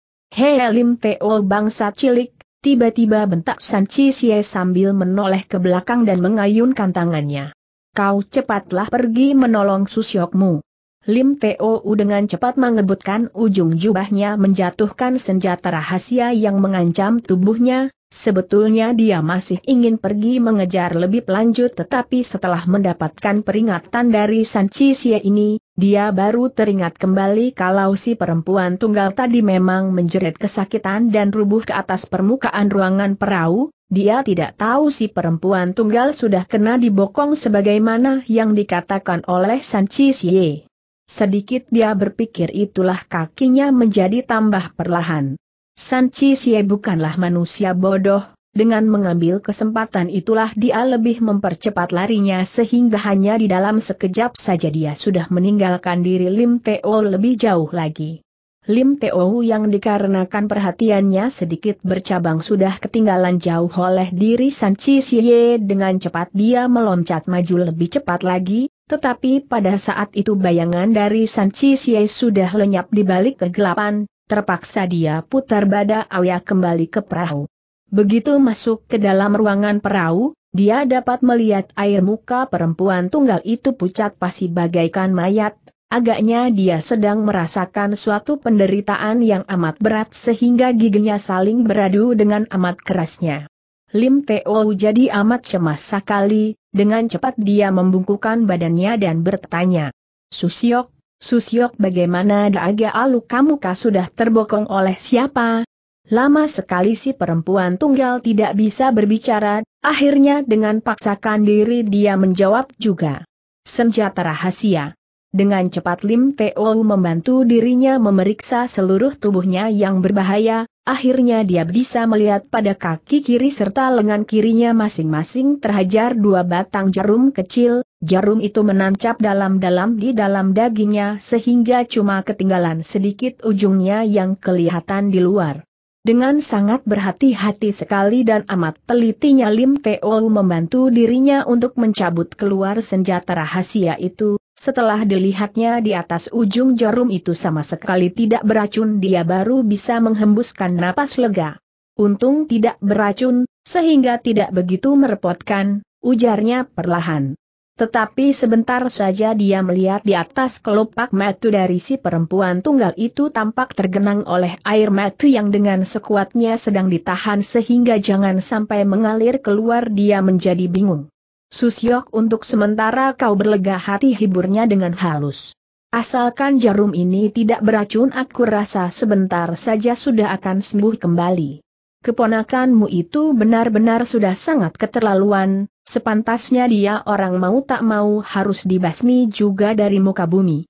Lim Teo bangsa cilik, tiba-tiba bentak Sanchi Xie sambil menoleh ke belakang dan mengayunkan tangannya. Kau cepatlah pergi menolong susyokmu. Lim Teo dengan cepat mengebutkan ujung jubahnya menjatuhkan senjata rahasia yang mengancam tubuhnya, sebetulnya dia masih ingin pergi mengejar lebih lanjut tetapi setelah mendapatkan peringatan dari San Cixie ini, dia baru teringat kembali kalau si perempuan tunggal tadi memang menjerit kesakitan dan rubuh ke atas permukaan ruangan perahu, dia tidak tahu si perempuan tunggal sudah kena dibokong sebagaimana yang dikatakan oleh San Cixie. Sedikit dia berpikir itulah kakinya menjadi tambah perlahan. Sanci Xie bukanlah manusia bodoh, dengan mengambil kesempatan itulah dia lebih mempercepat larinya sehingga hanya di dalam sekejap saja dia sudah meninggalkan diri Lim Teo lebih jauh lagi. Lim Teo yang dikarenakan perhatiannya sedikit bercabang sudah ketinggalan jauh oleh diri Sanci Xie dengan cepat dia meloncat maju lebih cepat lagi, tetapi pada saat itu bayangan dari San Cisye sudah lenyap di balik kegelapan, terpaksa dia putar bada awya kembali ke perahu. Begitu masuk ke dalam ruangan perahu, dia dapat melihat air muka perempuan tunggal itu pucat pasi bagaikan mayat, agaknya dia sedang merasakan suatu penderitaan yang amat berat sehingga giginya saling beradu dengan amat kerasnya. Lim Teo jadi amat cemas sekali, dengan cepat dia membungkukan badannya dan bertanya. Susiok, Susiok bagaimana daga alu kamuka sudah terbokong oleh siapa? Lama sekali si perempuan tunggal tidak bisa berbicara, akhirnya dengan paksakan diri dia menjawab juga. Senjata rahasia. Dengan cepat Lim Teo membantu dirinya memeriksa seluruh tubuhnya yang berbahaya, akhirnya dia bisa melihat pada kaki kiri serta lengan kirinya masing-masing terhajar dua batang jarum kecil, jarum itu menancap dalam-dalam di dalam dagingnya sehingga cuma ketinggalan sedikit ujungnya yang kelihatan di luar. Dengan sangat berhati-hati sekali dan amat telitinya Lim Teo membantu dirinya untuk mencabut keluar senjata rahasia itu, setelah dilihatnya di atas ujung jarum itu sama sekali tidak beracun dia baru bisa menghembuskan napas lega. Untung tidak beracun, sehingga tidak begitu merepotkan, ujarnya perlahan. Tetapi sebentar saja dia melihat di atas kelopak mata dari si perempuan tunggal itu tampak tergenang oleh air mata yang dengan sekuatnya sedang ditahan sehingga jangan sampai mengalir keluar dia menjadi bingung. Susyok untuk sementara kau berlega hati hiburnya dengan halus. Asalkan jarum ini tidak beracun aku rasa sebentar saja sudah akan sembuh kembali. Keponakanmu itu benar-benar sudah sangat keterlaluan, sepantasnya dia orang mau tak mau harus dibasmi juga dari muka bumi.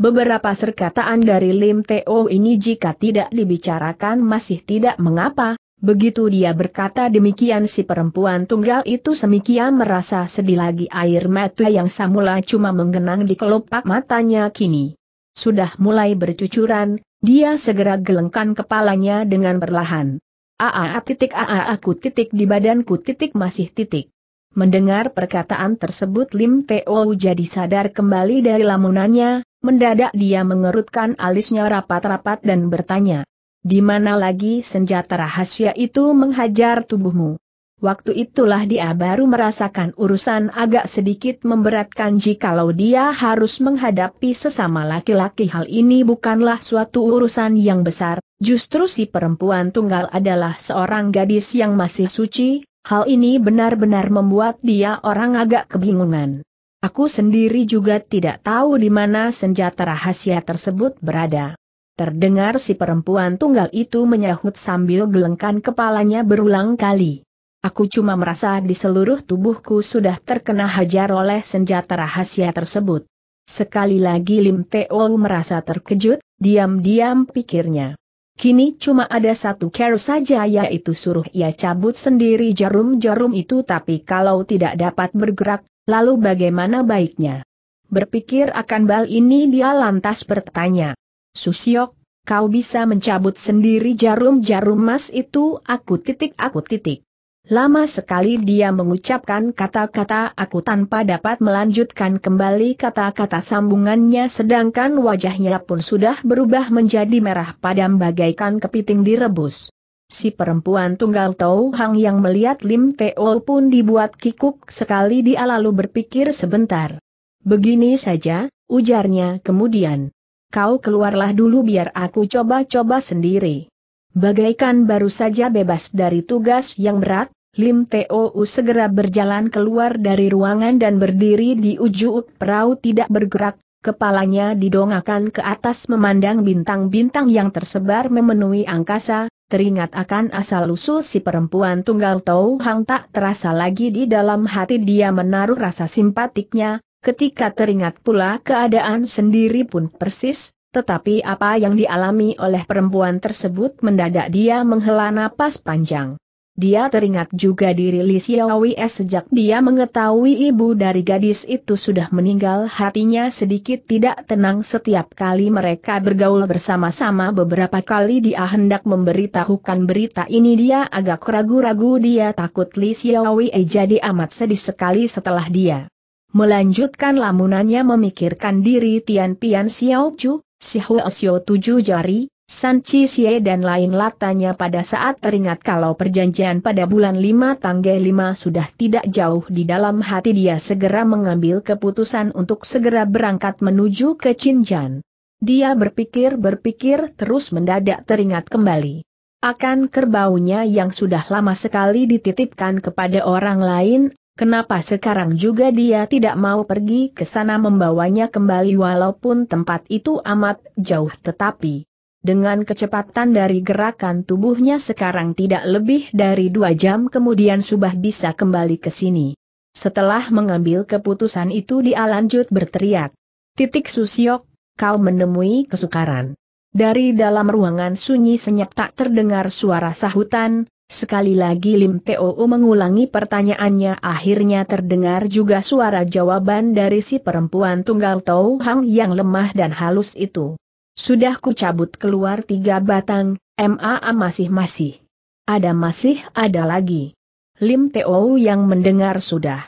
Beberapa serkataan dari Lim Teo ini jika tidak dibicarakan masih tidak mengapa, Begitu dia berkata demikian si perempuan tunggal itu semikian merasa sedih lagi air mata yang samula cuma menggenang di kelopak matanya kini. Sudah mulai bercucuran, dia segera gelengkan kepalanya dengan perlahan. Aa titik aa aku titik di badanku titik masih titik. Mendengar perkataan tersebut Lim Teo jadi sadar kembali dari lamunannya, mendadak dia mengerutkan alisnya rapat-rapat dan bertanya. Di mana lagi senjata rahasia itu menghajar tubuhmu? Waktu itulah dia baru merasakan urusan agak sedikit memberatkan jikalau dia harus menghadapi sesama laki-laki hal ini bukanlah suatu urusan yang besar, justru si perempuan tunggal adalah seorang gadis yang masih suci, hal ini benar-benar membuat dia orang agak kebingungan. Aku sendiri juga tidak tahu di mana senjata rahasia tersebut berada. Terdengar si perempuan tunggal itu menyahut sambil gelengkan kepalanya berulang kali. Aku cuma merasa di seluruh tubuhku sudah terkena hajar oleh senjata rahasia tersebut. Sekali lagi Lim Teo merasa terkejut, diam-diam pikirnya. Kini cuma ada satu care saja yaitu suruh ia cabut sendiri jarum-jarum itu tapi kalau tidak dapat bergerak, lalu bagaimana baiknya? Berpikir akan bal ini dia lantas bertanya, Susiok, kau bisa mencabut sendiri jarum-jarum emas itu aku titik aku titik. Lama sekali dia mengucapkan kata-kata aku tanpa dapat melanjutkan kembali kata-kata sambungannya sedangkan wajahnya pun sudah berubah menjadi merah padam bagaikan kepiting direbus. Si perempuan tunggal Tau Hang yang melihat Lim Teo pun dibuat kikuk sekali dia lalu berpikir sebentar. Begini saja, ujarnya kemudian kau keluarlah dulu biar aku coba-coba sendiri. Bagaikan baru saja bebas dari tugas yang berat, Lim Teo segera berjalan keluar dari ruangan dan berdiri di ujung perahu tidak bergerak, kepalanya didongakan ke atas memandang bintang-bintang yang tersebar memenuhi angkasa, teringat akan asal-usul si perempuan tunggal Tau Hang tak terasa lagi di dalam hati dia menaruh rasa simpatiknya, Ketika teringat pula keadaan sendiri pun persis, tetapi apa yang dialami oleh perempuan tersebut mendadak dia menghela napas panjang. Dia teringat juga diri Li Xiaowei sejak dia mengetahui ibu dari gadis itu sudah meninggal hatinya sedikit tidak tenang setiap kali mereka bergaul bersama-sama beberapa kali dia hendak memberitahukan berita ini dia agak ragu-ragu dia takut Li Xiaowei jadi amat sedih sekali setelah dia Melanjutkan lamunannya memikirkan diri Tian Pian Xiao Chu, Si Hua Xiao Tujuh Jari, San Chi Xie dan lain latanya pada saat teringat kalau perjanjian pada bulan 5 tanggal 5 sudah tidak jauh di dalam hati dia segera mengambil keputusan untuk segera berangkat menuju ke Xinjiang. Dia berpikir-berpikir terus mendadak teringat kembali. Akan kerbaunya yang sudah lama sekali dititipkan kepada orang lain, Kenapa sekarang juga dia tidak mau pergi ke sana membawanya kembali walaupun tempat itu amat jauh tetapi dengan kecepatan dari gerakan tubuhnya sekarang tidak lebih dari dua jam kemudian Subah bisa kembali ke sini. Setelah mengambil keputusan itu dia lanjut berteriak. Titik Susiok, kau menemui kesukaran. Dari dalam ruangan sunyi senyap tak terdengar suara sahutan, Sekali lagi Lim Teo mengulangi pertanyaannya akhirnya terdengar juga suara jawaban dari si perempuan tunggal Tau Hang yang lemah dan halus itu. Sudah ku cabut keluar tiga batang, MAA masih-masih. Ada masih ada lagi. Lim Teo yang mendengar sudah.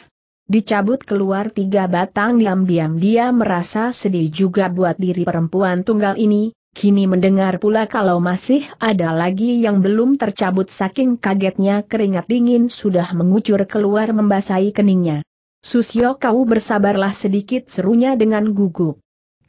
Dicabut keluar tiga batang diam-diam dia merasa sedih juga buat diri perempuan tunggal ini, Kini mendengar pula kalau masih ada lagi yang belum tercabut saking kagetnya keringat dingin sudah mengucur keluar membasahi keningnya. Susio kau bersabarlah sedikit serunya dengan gugup.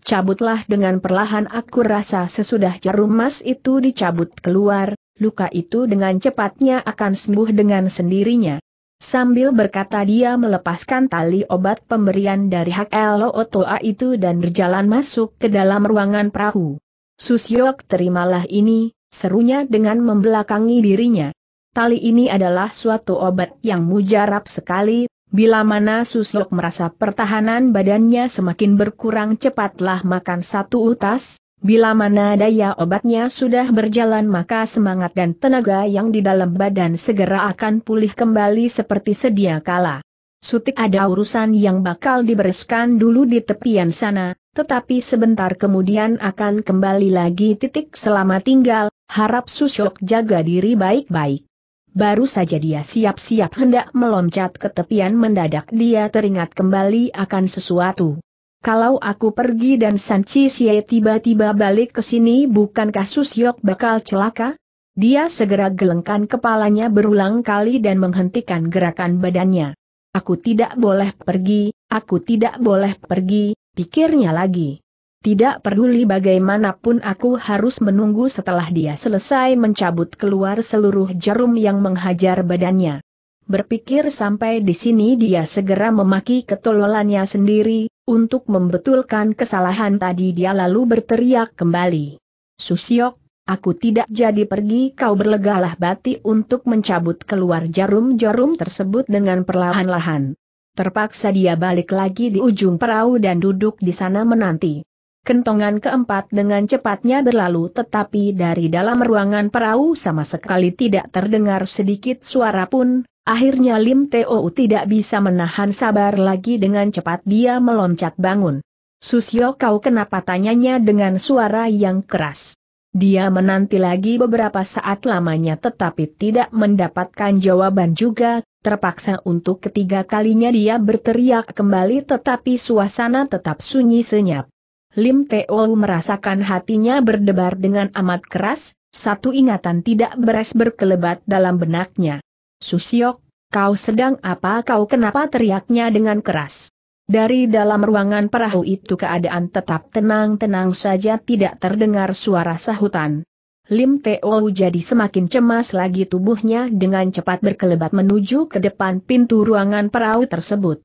Cabutlah dengan perlahan aku rasa sesudah jarum emas itu dicabut keluar, luka itu dengan cepatnya akan sembuh dengan sendirinya. Sambil berkata dia melepaskan tali obat pemberian dari hak Otoa itu dan berjalan masuk ke dalam ruangan perahu. Susyok terimalah ini, serunya dengan membelakangi dirinya. Tali ini adalah suatu obat yang mujarab sekali, bila mana Susyok merasa pertahanan badannya semakin berkurang cepatlah makan satu utas, bila mana daya obatnya sudah berjalan maka semangat dan tenaga yang di dalam badan segera akan pulih kembali seperti sedia kala. Sutik ada urusan yang bakal dibereskan dulu di tepian sana, tetapi sebentar kemudian akan kembali lagi titik selama tinggal, harap Susyok jaga diri baik-baik. Baru saja dia siap-siap hendak meloncat ke tepian mendadak dia teringat kembali akan sesuatu. Kalau aku pergi dan Sanchi Xie tiba-tiba balik ke sini bukankah Susyok bakal celaka? Dia segera gelengkan kepalanya berulang kali dan menghentikan gerakan badannya. Aku tidak boleh pergi, aku tidak boleh pergi, pikirnya lagi. Tidak peduli bagaimanapun aku harus menunggu setelah dia selesai mencabut keluar seluruh jarum yang menghajar badannya. Berpikir sampai di sini dia segera memaki ketololannya sendiri, untuk membetulkan kesalahan tadi dia lalu berteriak kembali. Susiok, Aku tidak jadi pergi kau berlegalah bati untuk mencabut keluar jarum-jarum tersebut dengan perlahan-lahan. Terpaksa dia balik lagi di ujung perahu dan duduk di sana menanti. Kentongan keempat dengan cepatnya berlalu tetapi dari dalam ruangan perahu sama sekali tidak terdengar sedikit suara pun, akhirnya Lim Teo tidak bisa menahan sabar lagi dengan cepat dia meloncat bangun. Susio kau kenapa tanyanya dengan suara yang keras. Dia menanti lagi beberapa saat lamanya tetapi tidak mendapatkan jawaban juga, terpaksa untuk ketiga kalinya dia berteriak kembali tetapi suasana tetap sunyi senyap. Lim Teo merasakan hatinya berdebar dengan amat keras, satu ingatan tidak beres berkelebat dalam benaknya. Susiok, kau sedang apa kau kenapa teriaknya dengan keras? Dari dalam ruangan perahu itu keadaan tetap tenang-tenang saja tidak terdengar suara sahutan. Lim Teo jadi semakin cemas lagi tubuhnya dengan cepat berkelebat menuju ke depan pintu ruangan perahu tersebut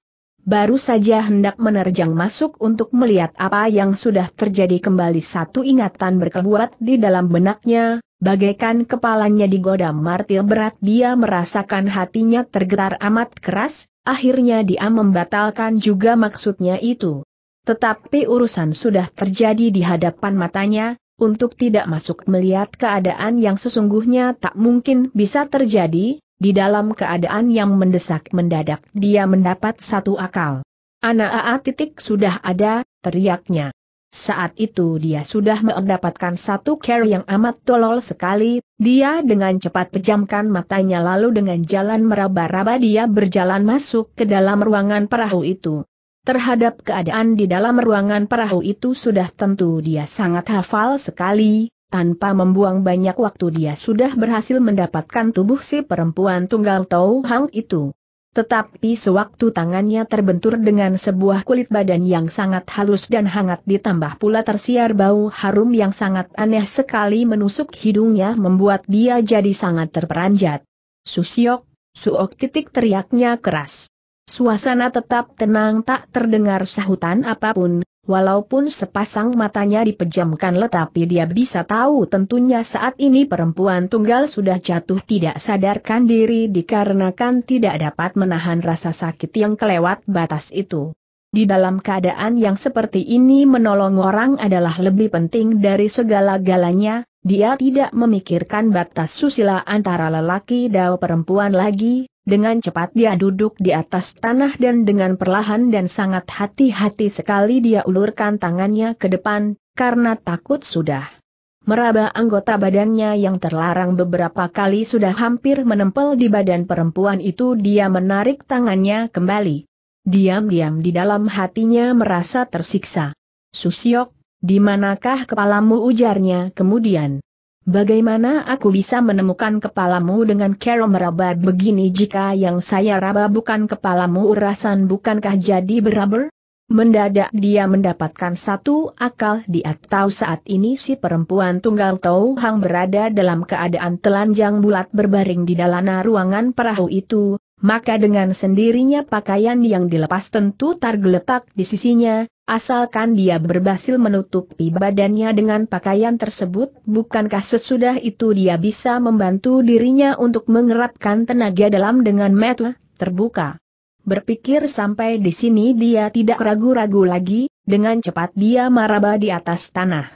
baru saja hendak menerjang masuk untuk melihat apa yang sudah terjadi kembali satu ingatan berkeluat di dalam benaknya, bagaikan kepalanya digoda martil berat dia merasakan hatinya tergetar amat keras, akhirnya dia membatalkan juga maksudnya itu. Tetapi urusan sudah terjadi di hadapan matanya, untuk tidak masuk melihat keadaan yang sesungguhnya tak mungkin bisa terjadi, di dalam keadaan yang mendesak mendadak dia mendapat satu akal. Anak AA titik sudah ada, teriaknya. Saat itu dia sudah mendapatkan satu care yang amat tolol sekali, dia dengan cepat pejamkan matanya lalu dengan jalan meraba-raba dia berjalan masuk ke dalam ruangan perahu itu. Terhadap keadaan di dalam ruangan perahu itu sudah tentu dia sangat hafal sekali, tanpa membuang banyak waktu dia sudah berhasil mendapatkan tubuh si perempuan tunggal Tau Hang itu. Tetapi sewaktu tangannya terbentur dengan sebuah kulit badan yang sangat halus dan hangat ditambah pula tersiar bau harum yang sangat aneh sekali menusuk hidungnya membuat dia jadi sangat terperanjat. Susiok, suok titik teriaknya keras. Suasana tetap tenang tak terdengar sahutan apapun, Walaupun sepasang matanya dipejamkan tetapi dia bisa tahu tentunya saat ini perempuan tunggal sudah jatuh tidak sadarkan diri dikarenakan tidak dapat menahan rasa sakit yang kelewat batas itu. Di dalam keadaan yang seperti ini menolong orang adalah lebih penting dari segala-galanya, dia tidak memikirkan batas susila antara lelaki dan perempuan lagi, dengan cepat dia duduk di atas tanah dan dengan perlahan dan sangat hati-hati sekali dia ulurkan tangannya ke depan, karena takut sudah. Meraba anggota badannya yang terlarang beberapa kali sudah hampir menempel di badan perempuan itu dia menarik tangannya kembali. Diam-diam di dalam hatinya merasa tersiksa. Susiok, di manakah kepalamu ujarnya kemudian? Bagaimana aku bisa menemukan kepalamu dengan kero merabat begini jika yang saya raba bukan kepalamu urasan bukankah jadi beraber? Mendadak dia mendapatkan satu akal di atau saat ini si perempuan tunggal tahu Hang berada dalam keadaan telanjang bulat berbaring di dalana ruangan perahu itu, maka dengan sendirinya pakaian yang dilepas tentu tergeletak di sisinya, Asalkan dia berhasil menutupi badannya dengan pakaian tersebut, bukankah sesudah itu dia bisa membantu dirinya untuk mengeratkan tenaga dalam dengan metel terbuka? Berpikir sampai di sini dia tidak ragu-ragu lagi, dengan cepat dia maraba di atas tanah.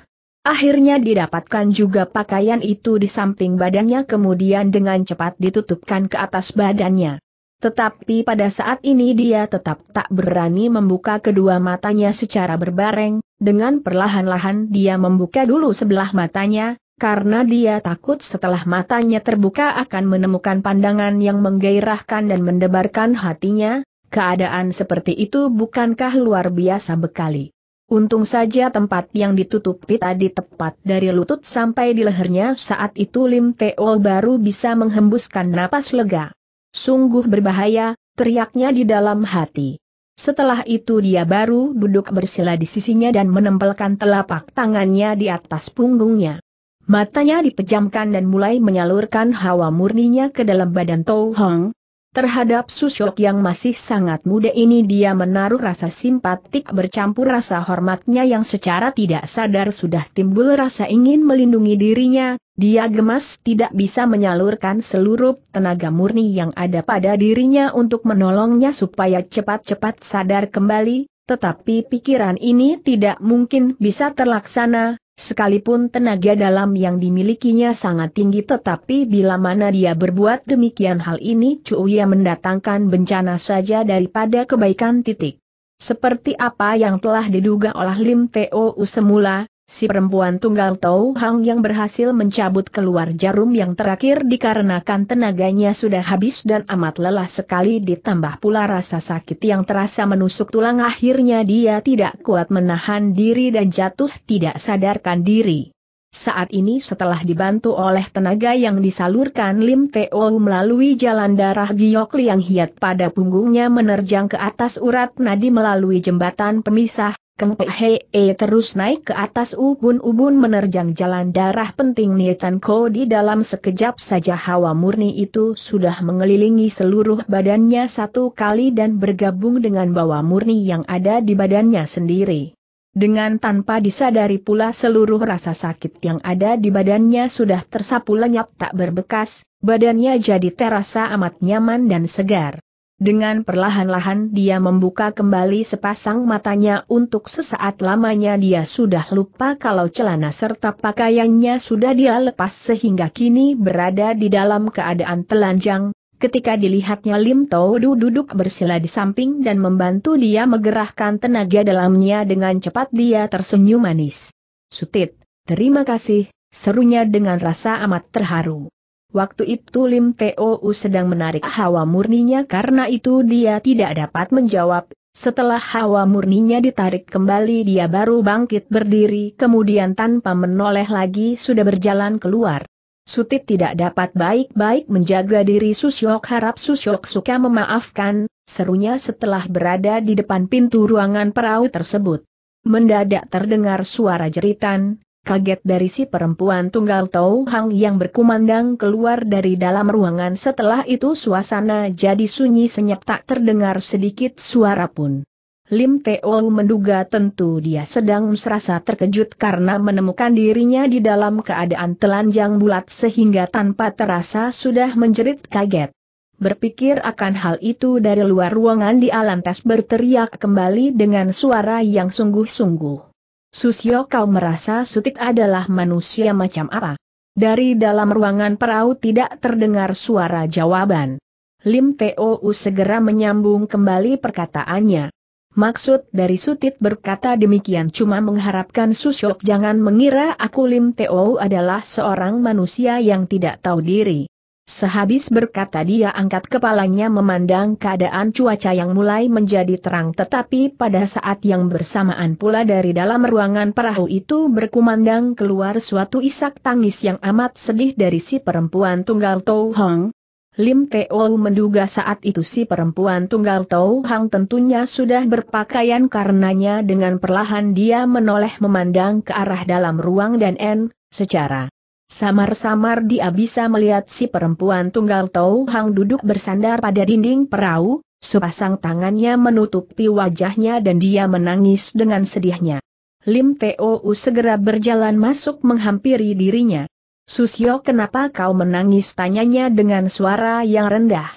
Akhirnya didapatkan juga pakaian itu di samping badannya kemudian dengan cepat ditutupkan ke atas badannya. Tetapi pada saat ini dia tetap tak berani membuka kedua matanya secara berbareng, dengan perlahan-lahan dia membuka dulu sebelah matanya, karena dia takut setelah matanya terbuka akan menemukan pandangan yang menggairahkan dan mendebarkan hatinya, keadaan seperti itu bukankah luar biasa bekali. Untung saja tempat yang ditutupi tadi tepat dari lutut sampai di lehernya saat itu Lim Teo baru bisa menghembuskan napas lega. Sungguh berbahaya, teriaknya di dalam hati. Setelah itu dia baru duduk bersila di sisinya dan menempelkan telapak tangannya di atas punggungnya. Matanya dipejamkan dan mulai menyalurkan hawa murninya ke dalam badan Tou Hong, Terhadap Susyok yang masih sangat muda ini dia menaruh rasa simpatik bercampur rasa hormatnya yang secara tidak sadar sudah timbul rasa ingin melindungi dirinya, dia gemas tidak bisa menyalurkan seluruh tenaga murni yang ada pada dirinya untuk menolongnya supaya cepat-cepat sadar kembali, tetapi pikiran ini tidak mungkin bisa terlaksana, Sekalipun tenaga dalam yang dimilikinya sangat tinggi tetapi bila mana dia berbuat demikian hal ini Cuya mendatangkan bencana saja daripada kebaikan titik. Seperti apa yang telah diduga oleh Lim Teo semula, Si perempuan tunggal Tau Hang yang berhasil mencabut keluar jarum yang terakhir dikarenakan tenaganya sudah habis dan amat lelah sekali ditambah pula rasa sakit yang terasa menusuk tulang akhirnya dia tidak kuat menahan diri dan jatuh tidak sadarkan diri. Saat ini setelah dibantu oleh tenaga yang disalurkan Lim Teo melalui jalan darah Giok Liang Hiat pada punggungnya menerjang ke atas urat nadi melalui jembatan pemisah, Keng Hei eh, terus naik ke atas ubun-ubun menerjang jalan darah penting Nietan Ko di dalam sekejap saja hawa murni itu sudah mengelilingi seluruh badannya satu kali dan bergabung dengan bawa murni yang ada di badannya sendiri. Dengan tanpa disadari pula seluruh rasa sakit yang ada di badannya sudah tersapu lenyap tak berbekas, badannya jadi terasa amat nyaman dan segar. Dengan perlahan-lahan dia membuka kembali sepasang matanya untuk sesaat lamanya dia sudah lupa kalau celana serta pakaiannya sudah dia lepas sehingga kini berada di dalam keadaan telanjang. Ketika dilihatnya Lim Toudu duduk bersila di samping dan membantu dia menggerahkan tenaga dalamnya dengan cepat dia tersenyum manis. Sutit, terima kasih, serunya dengan rasa amat terharu. Waktu itu Lim Teo sedang menarik hawa murninya karena itu dia tidak dapat menjawab. Setelah hawa murninya ditarik kembali dia baru bangkit berdiri kemudian tanpa menoleh lagi sudah berjalan keluar. Sutit tidak dapat baik-baik menjaga diri Susyok harap Susyok suka memaafkan, serunya setelah berada di depan pintu ruangan perahu tersebut. Mendadak terdengar suara jeritan, kaget dari si perempuan tunggal Tau Hang yang berkumandang keluar dari dalam ruangan setelah itu suasana jadi sunyi senyap tak terdengar sedikit suara pun. Lim Teo menduga tentu dia sedang serasa terkejut karena menemukan dirinya di dalam keadaan telanjang bulat sehingga tanpa terasa sudah menjerit kaget. Berpikir akan hal itu dari luar ruangan di alantas berteriak kembali dengan suara yang sungguh-sungguh. Susio kau merasa Sutik adalah manusia macam apa? Dari dalam ruangan perahu tidak terdengar suara jawaban. Lim T.O.U. segera menyambung kembali perkataannya. Maksud dari Sutit berkata demikian cuma mengharapkan Susyok jangan mengira aku Lim T.O.U. adalah seorang manusia yang tidak tahu diri. Sehabis berkata dia angkat kepalanya memandang keadaan cuaca yang mulai menjadi terang tetapi pada saat yang bersamaan pula dari dalam ruangan perahu itu berkumandang keluar suatu isak tangis yang amat sedih dari si perempuan tunggal Tou Hong. Lim Teo menduga saat itu si perempuan tunggal Tou Hang tentunya sudah berpakaian karenanya dengan perlahan dia menoleh memandang ke arah dalam ruang dan N, secara Samar-samar dia bisa melihat si perempuan tunggal Tau Hang duduk bersandar pada dinding perahu, sepasang tangannya menutupi wajahnya dan dia menangis dengan sedihnya. Lim Teo segera berjalan masuk menghampiri dirinya. Susio kenapa kau menangis tanyanya dengan suara yang rendah.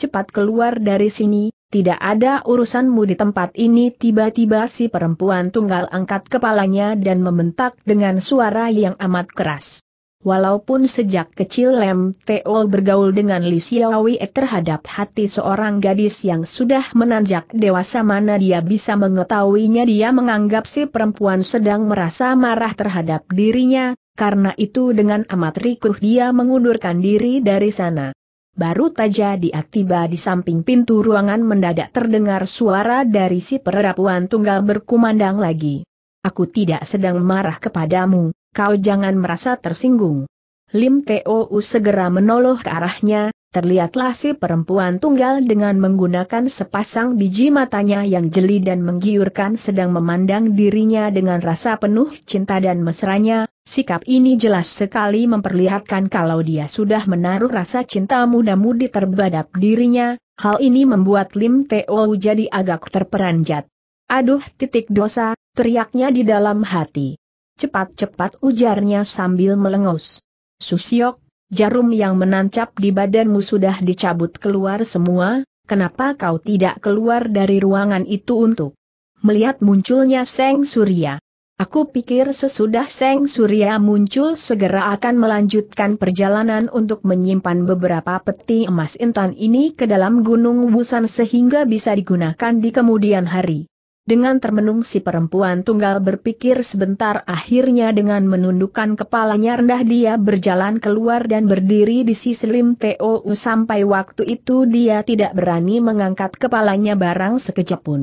Cepat keluar dari sini, tidak ada urusanmu di tempat ini tiba-tiba si perempuan tunggal angkat kepalanya dan membentak dengan suara yang amat keras. Walaupun sejak kecil Lem Teo bergaul dengan Li Xiaowie terhadap hati seorang gadis yang sudah menanjak dewasa mana dia bisa mengetahuinya dia menganggap si perempuan sedang merasa marah terhadap dirinya, karena itu dengan amat rikuh dia mengundurkan diri dari sana. Baru saja dia tiba di samping pintu ruangan mendadak terdengar suara dari si perempuan tunggal berkumandang lagi. Aku tidak sedang marah kepadamu, kau jangan merasa tersinggung. Lim Tou segera menoloh ke arahnya, terlihatlah si perempuan tunggal dengan menggunakan sepasang biji matanya yang jeli dan menggiurkan sedang memandang dirinya dengan rasa penuh cinta dan mesranya, sikap ini jelas sekali memperlihatkan kalau dia sudah menaruh rasa cinta muda-mudi terbadap dirinya, hal ini membuat Lim Tou jadi agak terperanjat. Aduh titik dosa, teriaknya di dalam hati cepat-cepat ujarnya sambil melengus. Susiok, jarum yang menancap di badanmu sudah dicabut keluar semua, kenapa kau tidak keluar dari ruangan itu untuk melihat munculnya Seng Surya? Aku pikir sesudah Seng Surya muncul segera akan melanjutkan perjalanan untuk menyimpan beberapa peti emas intan ini ke dalam gunung Busan sehingga bisa digunakan di kemudian hari. Dengan termenung si perempuan tunggal berpikir sebentar akhirnya dengan menundukkan kepalanya rendah dia berjalan keluar dan berdiri di sisi Lim Teo sampai waktu itu dia tidak berani mengangkat kepalanya barang sekejap pun.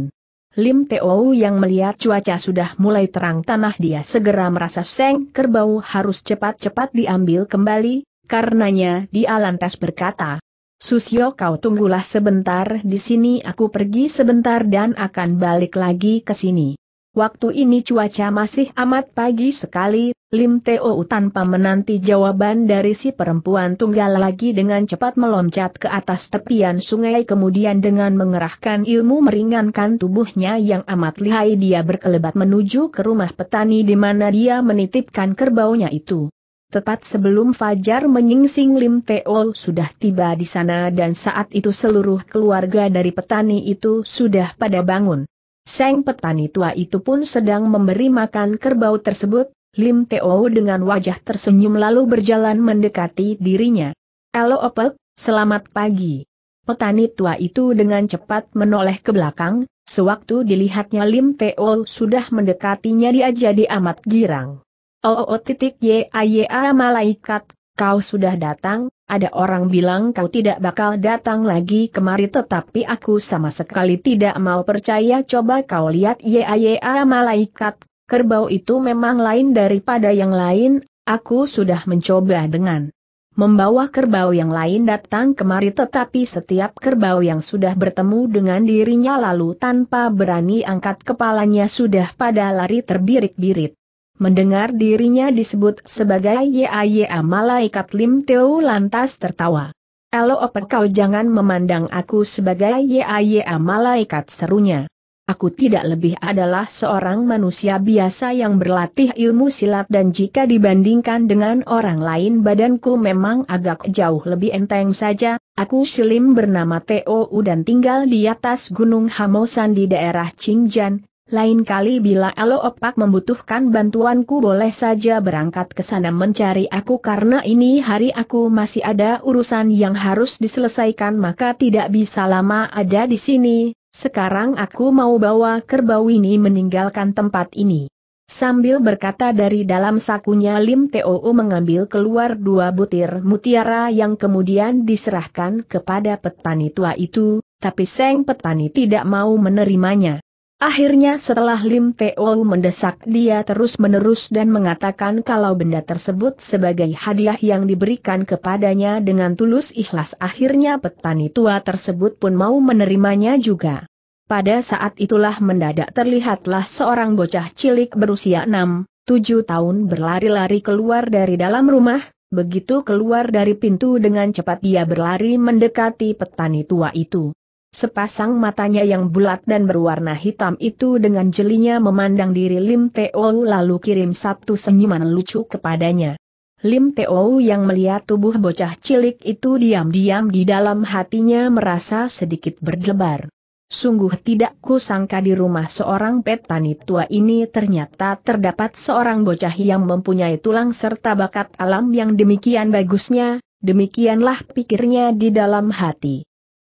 Lim Teo yang melihat cuaca sudah mulai terang tanah dia segera merasa seng kerbau harus cepat-cepat diambil kembali, karenanya dia lantas berkata, Susio kau tunggulah sebentar di sini aku pergi sebentar dan akan balik lagi ke sini. Waktu ini cuaca masih amat pagi sekali, Lim Teo tanpa menanti jawaban dari si perempuan tunggal lagi dengan cepat meloncat ke atas tepian sungai kemudian dengan mengerahkan ilmu meringankan tubuhnya yang amat lihai dia berkelebat menuju ke rumah petani di mana dia menitipkan kerbaunya itu. Tepat sebelum Fajar menyingsing Lim Teo sudah tiba di sana dan saat itu seluruh keluarga dari petani itu sudah pada bangun. Seng petani tua itu pun sedang memberi makan kerbau tersebut, Lim Teo dengan wajah tersenyum lalu berjalan mendekati dirinya. Elo Opek, selamat pagi. Petani tua itu dengan cepat menoleh ke belakang, sewaktu dilihatnya Lim Teo sudah mendekatinya dia jadi amat girang. Oh, titik YAYA malaikat, kau sudah datang, ada orang bilang kau tidak bakal datang lagi kemari tetapi aku sama sekali tidak mau percaya coba kau lihat YAYA malaikat, kerbau itu memang lain daripada yang lain, aku sudah mencoba dengan membawa kerbau yang lain datang kemari tetapi setiap kerbau yang sudah bertemu dengan dirinya lalu tanpa berani angkat kepalanya sudah pada lari terbirik-birit mendengar dirinya disebut sebagai YAYA malaikat Lim Teo lantas tertawa. Elo kau jangan memandang aku sebagai YAYA malaikat serunya. Aku tidak lebih adalah seorang manusia biasa yang berlatih ilmu silat dan jika dibandingkan dengan orang lain badanku memang agak jauh lebih enteng saja, aku silim bernama Teo dan tinggal di atas Gunung Hamosan di daerah Qingjan, lain kali bila Elo Opak membutuhkan bantuanku boleh saja berangkat ke sana mencari aku karena ini hari aku masih ada urusan yang harus diselesaikan maka tidak bisa lama ada di sini, sekarang aku mau bawa kerbau ini meninggalkan tempat ini. Sambil berkata dari dalam sakunya Lim Too mengambil keluar dua butir mutiara yang kemudian diserahkan kepada petani tua itu, tapi Seng petani tidak mau menerimanya. Akhirnya setelah Lim Teo mendesak dia terus-menerus dan mengatakan kalau benda tersebut sebagai hadiah yang diberikan kepadanya dengan tulus ikhlas akhirnya petani tua tersebut pun mau menerimanya juga. Pada saat itulah mendadak terlihatlah seorang bocah cilik berusia 6, 7 tahun berlari-lari keluar dari dalam rumah, begitu keluar dari pintu dengan cepat dia berlari mendekati petani tua itu. Sepasang matanya yang bulat dan berwarna hitam itu dengan jelinya memandang diri Lim Teo lalu kirim satu senyuman lucu kepadanya. Lim Teo yang melihat tubuh bocah cilik itu diam-diam di dalam hatinya merasa sedikit berdebar. Sungguh tidak kusangka di rumah seorang petani tua ini ternyata terdapat seorang bocah yang mempunyai tulang serta bakat alam yang demikian bagusnya, demikianlah pikirnya di dalam hati.